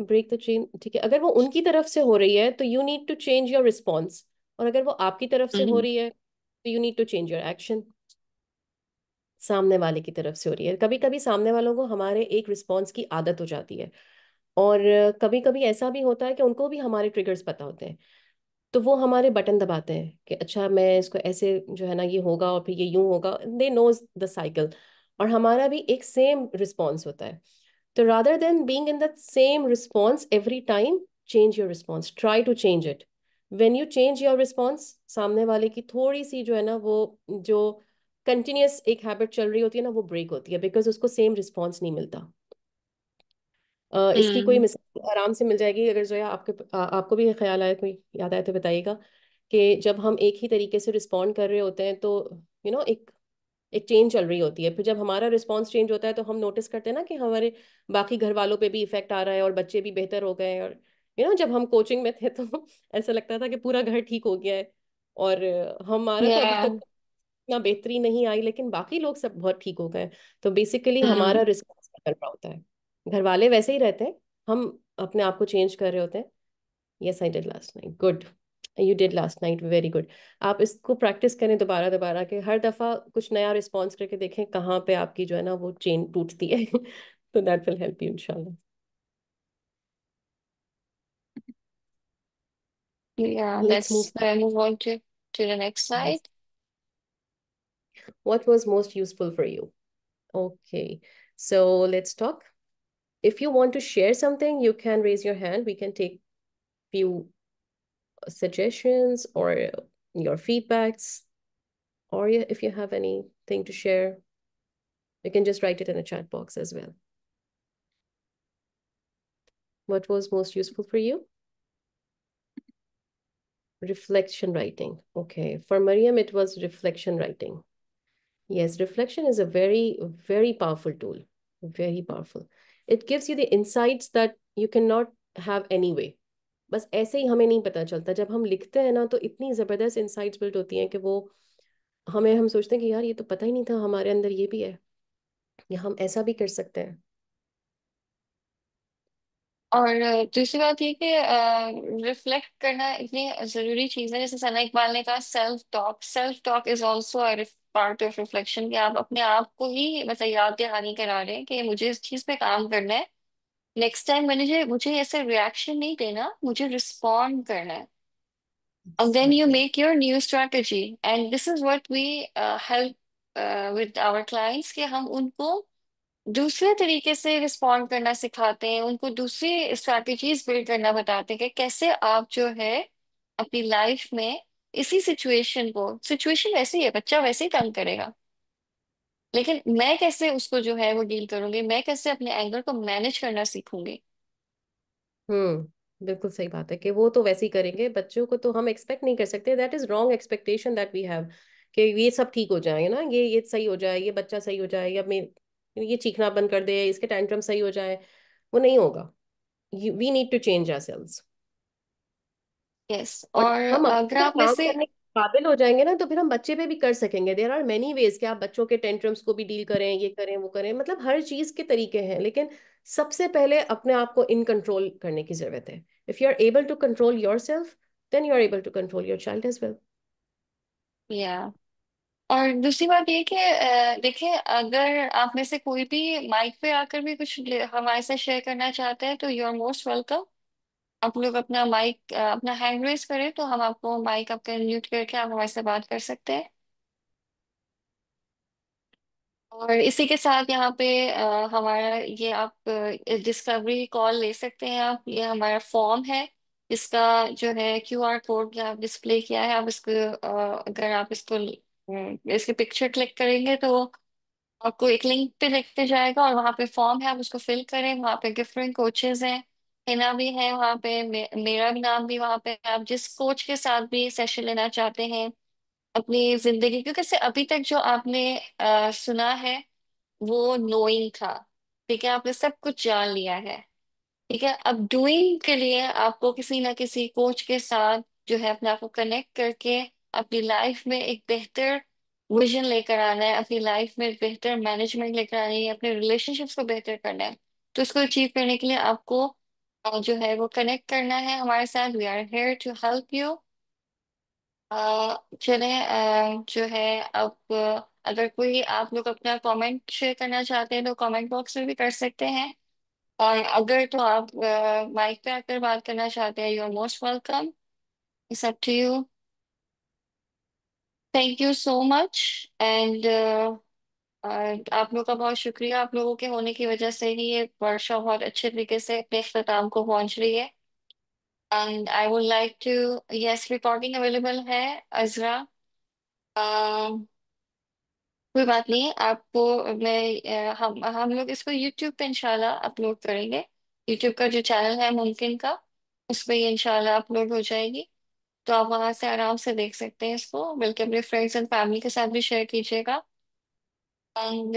ब्रेक द चेन ठीक है अगर वो उनकी तरफ से हो रही है तो you need to change your response और अगर वो आपकी तरफ से हो हम्म। रही है तो you need to change your action सामने वाले की तरफ से हो रही है कभी कभी सामने वालों को हमारे एक रिस्पॉन्स की आदत हो जाती है और कभी कभी ऐसा भी होता है कि उनको भी हमारे ट्रिगर्स पता होते हैं तो वो हमारे बटन दबाते हैं कि अच्छा मैं इसको ऐसे जो है ना ये होगा और फिर ये यूं होगा दे नोज द साइकिल और हमारा भी एक सेम रिस्पॉन्स होता है तो rather than being in the same response every time change your response try to change it when you change your response सामने वाले की थोड़ी सी जो है ना वो जो कंटिन्यूस एक हैबिट चल रही होती है ना वो ब्रेक होती है बिकॉज उसको सेम रिस्पॉन्स नहीं मिलता इसकी कोई हम्म। मिसाल आराम से मिल जाएगी अगर जोया आपके आ, आपको भी ख्याल आया कोई याद आया तो बताइएगा कि जब हम एक ही तरीके से रिस्पॉन्ड कर रहे होते हैं तो यू you नो know, एक एक चेंज चल रही होती है फिर जब हमारा रिस्पॉन्स चेंज होता है तो हम नोटिस करते हैं ना कि हमारे बाकी घर वालों पे भी इफेक्ट आ रहा है और बच्चे भी बेहतर हो गए हैं और यू you नो know, जब हम कोचिंग में थे *laughs* तो ऐसा लगता था कि पूरा घर ठीक हो गया है और हमारा yeah. तो अभी तक इतना बेहतरी नहीं आई लेकिन बाकी लोग सब बहुत ठीक हो गए तो बेसिकली हम्म। हमारा रिस्पॉन्स बदल रहा होता है घर वाले वैसे ही रहते हम अपने आप को चेंज कर रहे होते हैं yes I did last night good you did last night very good आप इसको प्रैक्टिस करें दोबारा दोबारा के हर दफ़ा कुछ नया रिस्पॉन्स करके देखें कहाँ पे आपकी जो है ना वो चेन टूटती है तो दैट विल हेल्प यू इनशाला Yeah, let's, let's move, move on to, to the next slide. What was most useful for you? Okay, so let's talk If you want to share something, you can raise your hand. We can take few suggestions or your feedbacks, or if you have anything to share, you can just write it in the chat box as well. What was most useful for you? Reflection writing. Okay, for Mariam, it was reflection writing. Yes, reflection is a very, very powerful tool, very powerful. It gives you the insights that you can not have any way बस ऐसे ही हमें नहीं पता चलता जब हम लिखते हैं ना तो इतनी ज़बरदस्त इंसाइट्स बिल्ड होती हैं कि वो हमें हम सोचते हैं कि यार ये तो पता ही नहीं था हमारे अंदर ये भी है या हम ऐसा भी कर सकते हैं और दूसरी बात ये कि रिफ्लेक्ट करना इतनी ज़रूरी चीज़ है जैसे सना इकबाल ने कहा self talk self talk is also part of reflection कि आप अपने आप को ही मतलब याद दहानी करा रहे हैं कि मुझे इस चीज पे काम करना है नेक्स्ट टाइम मैंने मुझे ऐसे रिएक्शन नहीं देना मुझे रिस्पॉन्ड करना है and then you make your new strategy and this is what we uh, help uh, with our clients कि हम उनको दूसरे तरीके से रिस्पॉन्ड करना सिखाते हैं उनको दूसरी स्ट्रैटेजीज बिल्ड करना बताते हैं कि कैसे आप जो है अपनी लाइफ में इसी सिचुएशन को सिचुएशन वैसे ही है बच्चा वैसे ही तंग करेगा लेकिन मैं कैसे उसको जो है वो डील करूंगी मैं कैसे अपने एंगर को मैनेज करना सीखूंगी हम्म बिल्कुल सही बात है कि वो तो वैसे ही करेंगे बच्चों को तो हम एक्सपेक्ट नहीं कर सकते that is wrong expectation that we have कि ये सब ठीक हो जाए ना ये ये सही हो जाए ये बच्चा सही हो जाए या मैं ये चीखना बंद कर दे इसके टेंट्रम सही हो जाए वो नहीं होगा we need to change ourselves yes और और हम अगर अपने आप काम से करने के काबिल हो जाएंगे ना तो फिर हम बच्चे पे भी कर सकेंगे देर आर मेनी वेज के आप बच्चों के टेंट्रम्स को भी डील करें ये करें वो करें मतलब हर चीज के तरीके हैं लेकिन सबसे पहले अपने आप को इन कंट्रोल करने की जरूरत है if you are able to control yourself then you are able to control your child as well या और दूसरी बात ये कि देखिए अगर आप में से कोई भी माइक पे आकर भी कुछ हमारे साथ शेयर करना चाहते हैं तो यू आर मोस्ट वेलकम आप लोग अपना माइक अपना हैंड रेस करें तो हम आपको माइक आपका म्यूट करके आप हमारे से बात कर सकते हैं और इसी के साथ यहाँ पे आ, हमारा ये आप डिस्कवरी कॉल ले सकते हैं आप ये हमारा फॉर्म है इसका जो है क्यूआर कोड आप डिस्प्ले किया है आप इसको अगर आप इसको इसके पिक्चर क्लिक करेंगे तो आपको एक लिंक पे लिखते जाएगा और वहाँ पे फॉर्म है आप उसको फिल करें वहाँ पे डिफरेंट कोचेज हैं मेरा भी है वहाँ पे मे, मेरा भी नाम भी वहाँ पे आप जिस कोच के साथ भी सेशन लेना चाहते हैं अपनी जिंदगी क्योंकि से अभी तक जो आपने आ, सुना है वो नोइंग था ठीक है आपने सब कुछ जान लिया है ठीक है अब डूइंग के लिए आपको किसी ना किसी कोच के साथ जो है अपने आप को कनेक्ट करके अपनी लाइफ में एक बेहतर विजन लेकर आना है अपनी लाइफ में एक बेहतर मैनेजमेंट लेकर आनी है अपने रिलेशनशिप्स को बेहतर करना है तो इसको अचीव करने के लिए आपको और जो है वो कनेक्ट करना है हमारे साथ we are here to help you चले जो है अब अगर कोई आप लोग अपना कमेंट शेयर करना चाहते हैं तो कमेंट बॉक्स में भी कर सकते हैं और अगर तो आप माइक पे आकर बात करना चाहते हैं you are most welcome it's up to you thank you so much and आप लोग का बहुत शुक्रिया आप लोगों के होने की वजह से ही ये वर्षा बहुत अच्छे तरीके से अपने अख्ताम को पहुंच रही है and I would like to yes recording available है अजरा uh, कोई बात नहीं आपको मैं हम हम लोग इसको यूट्यूब पे इंशाल्लाह अपलोड करेंगे यूट्यूब का जो चैनल है मुमकिन का उस पर ये इनशाला अपलोड हो जाएगी तो आप वहाँ से आराम से देख सकते हैं इसको बल्कि अपने फ्रेंड्स एंड फैमिली के साथ भी शेयर कीजिएगा एंड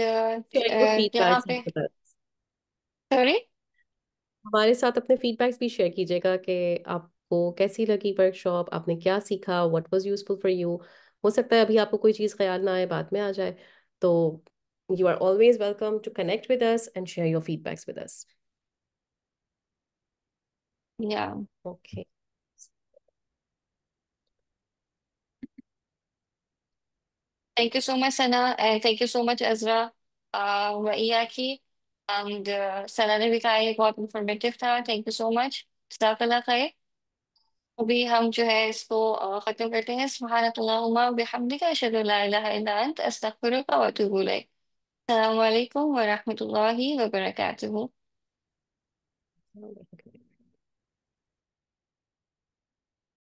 सॉरी uh, uh, हमारे साथ अपने फीडबैक्स भी शेयर कीजिएगा कि आपको कैसी लगी वर्कशॉप आपने क्या सीखा what was useful for you हो सकता है अभी आपको कोई चीज़ ख्याल ना आए बाद में आ जाए तो you are always welcome to connect with us and share your feedbacks with us या okay Thank you so much, Sana. And thank you so much, Ezra, uh, Iyaki, and uh, Sana Nivikai for informative tha. Thank you so much. We have to have a school of a different things. Mahanatullah, wa rahmatullahi wa barakatuhu.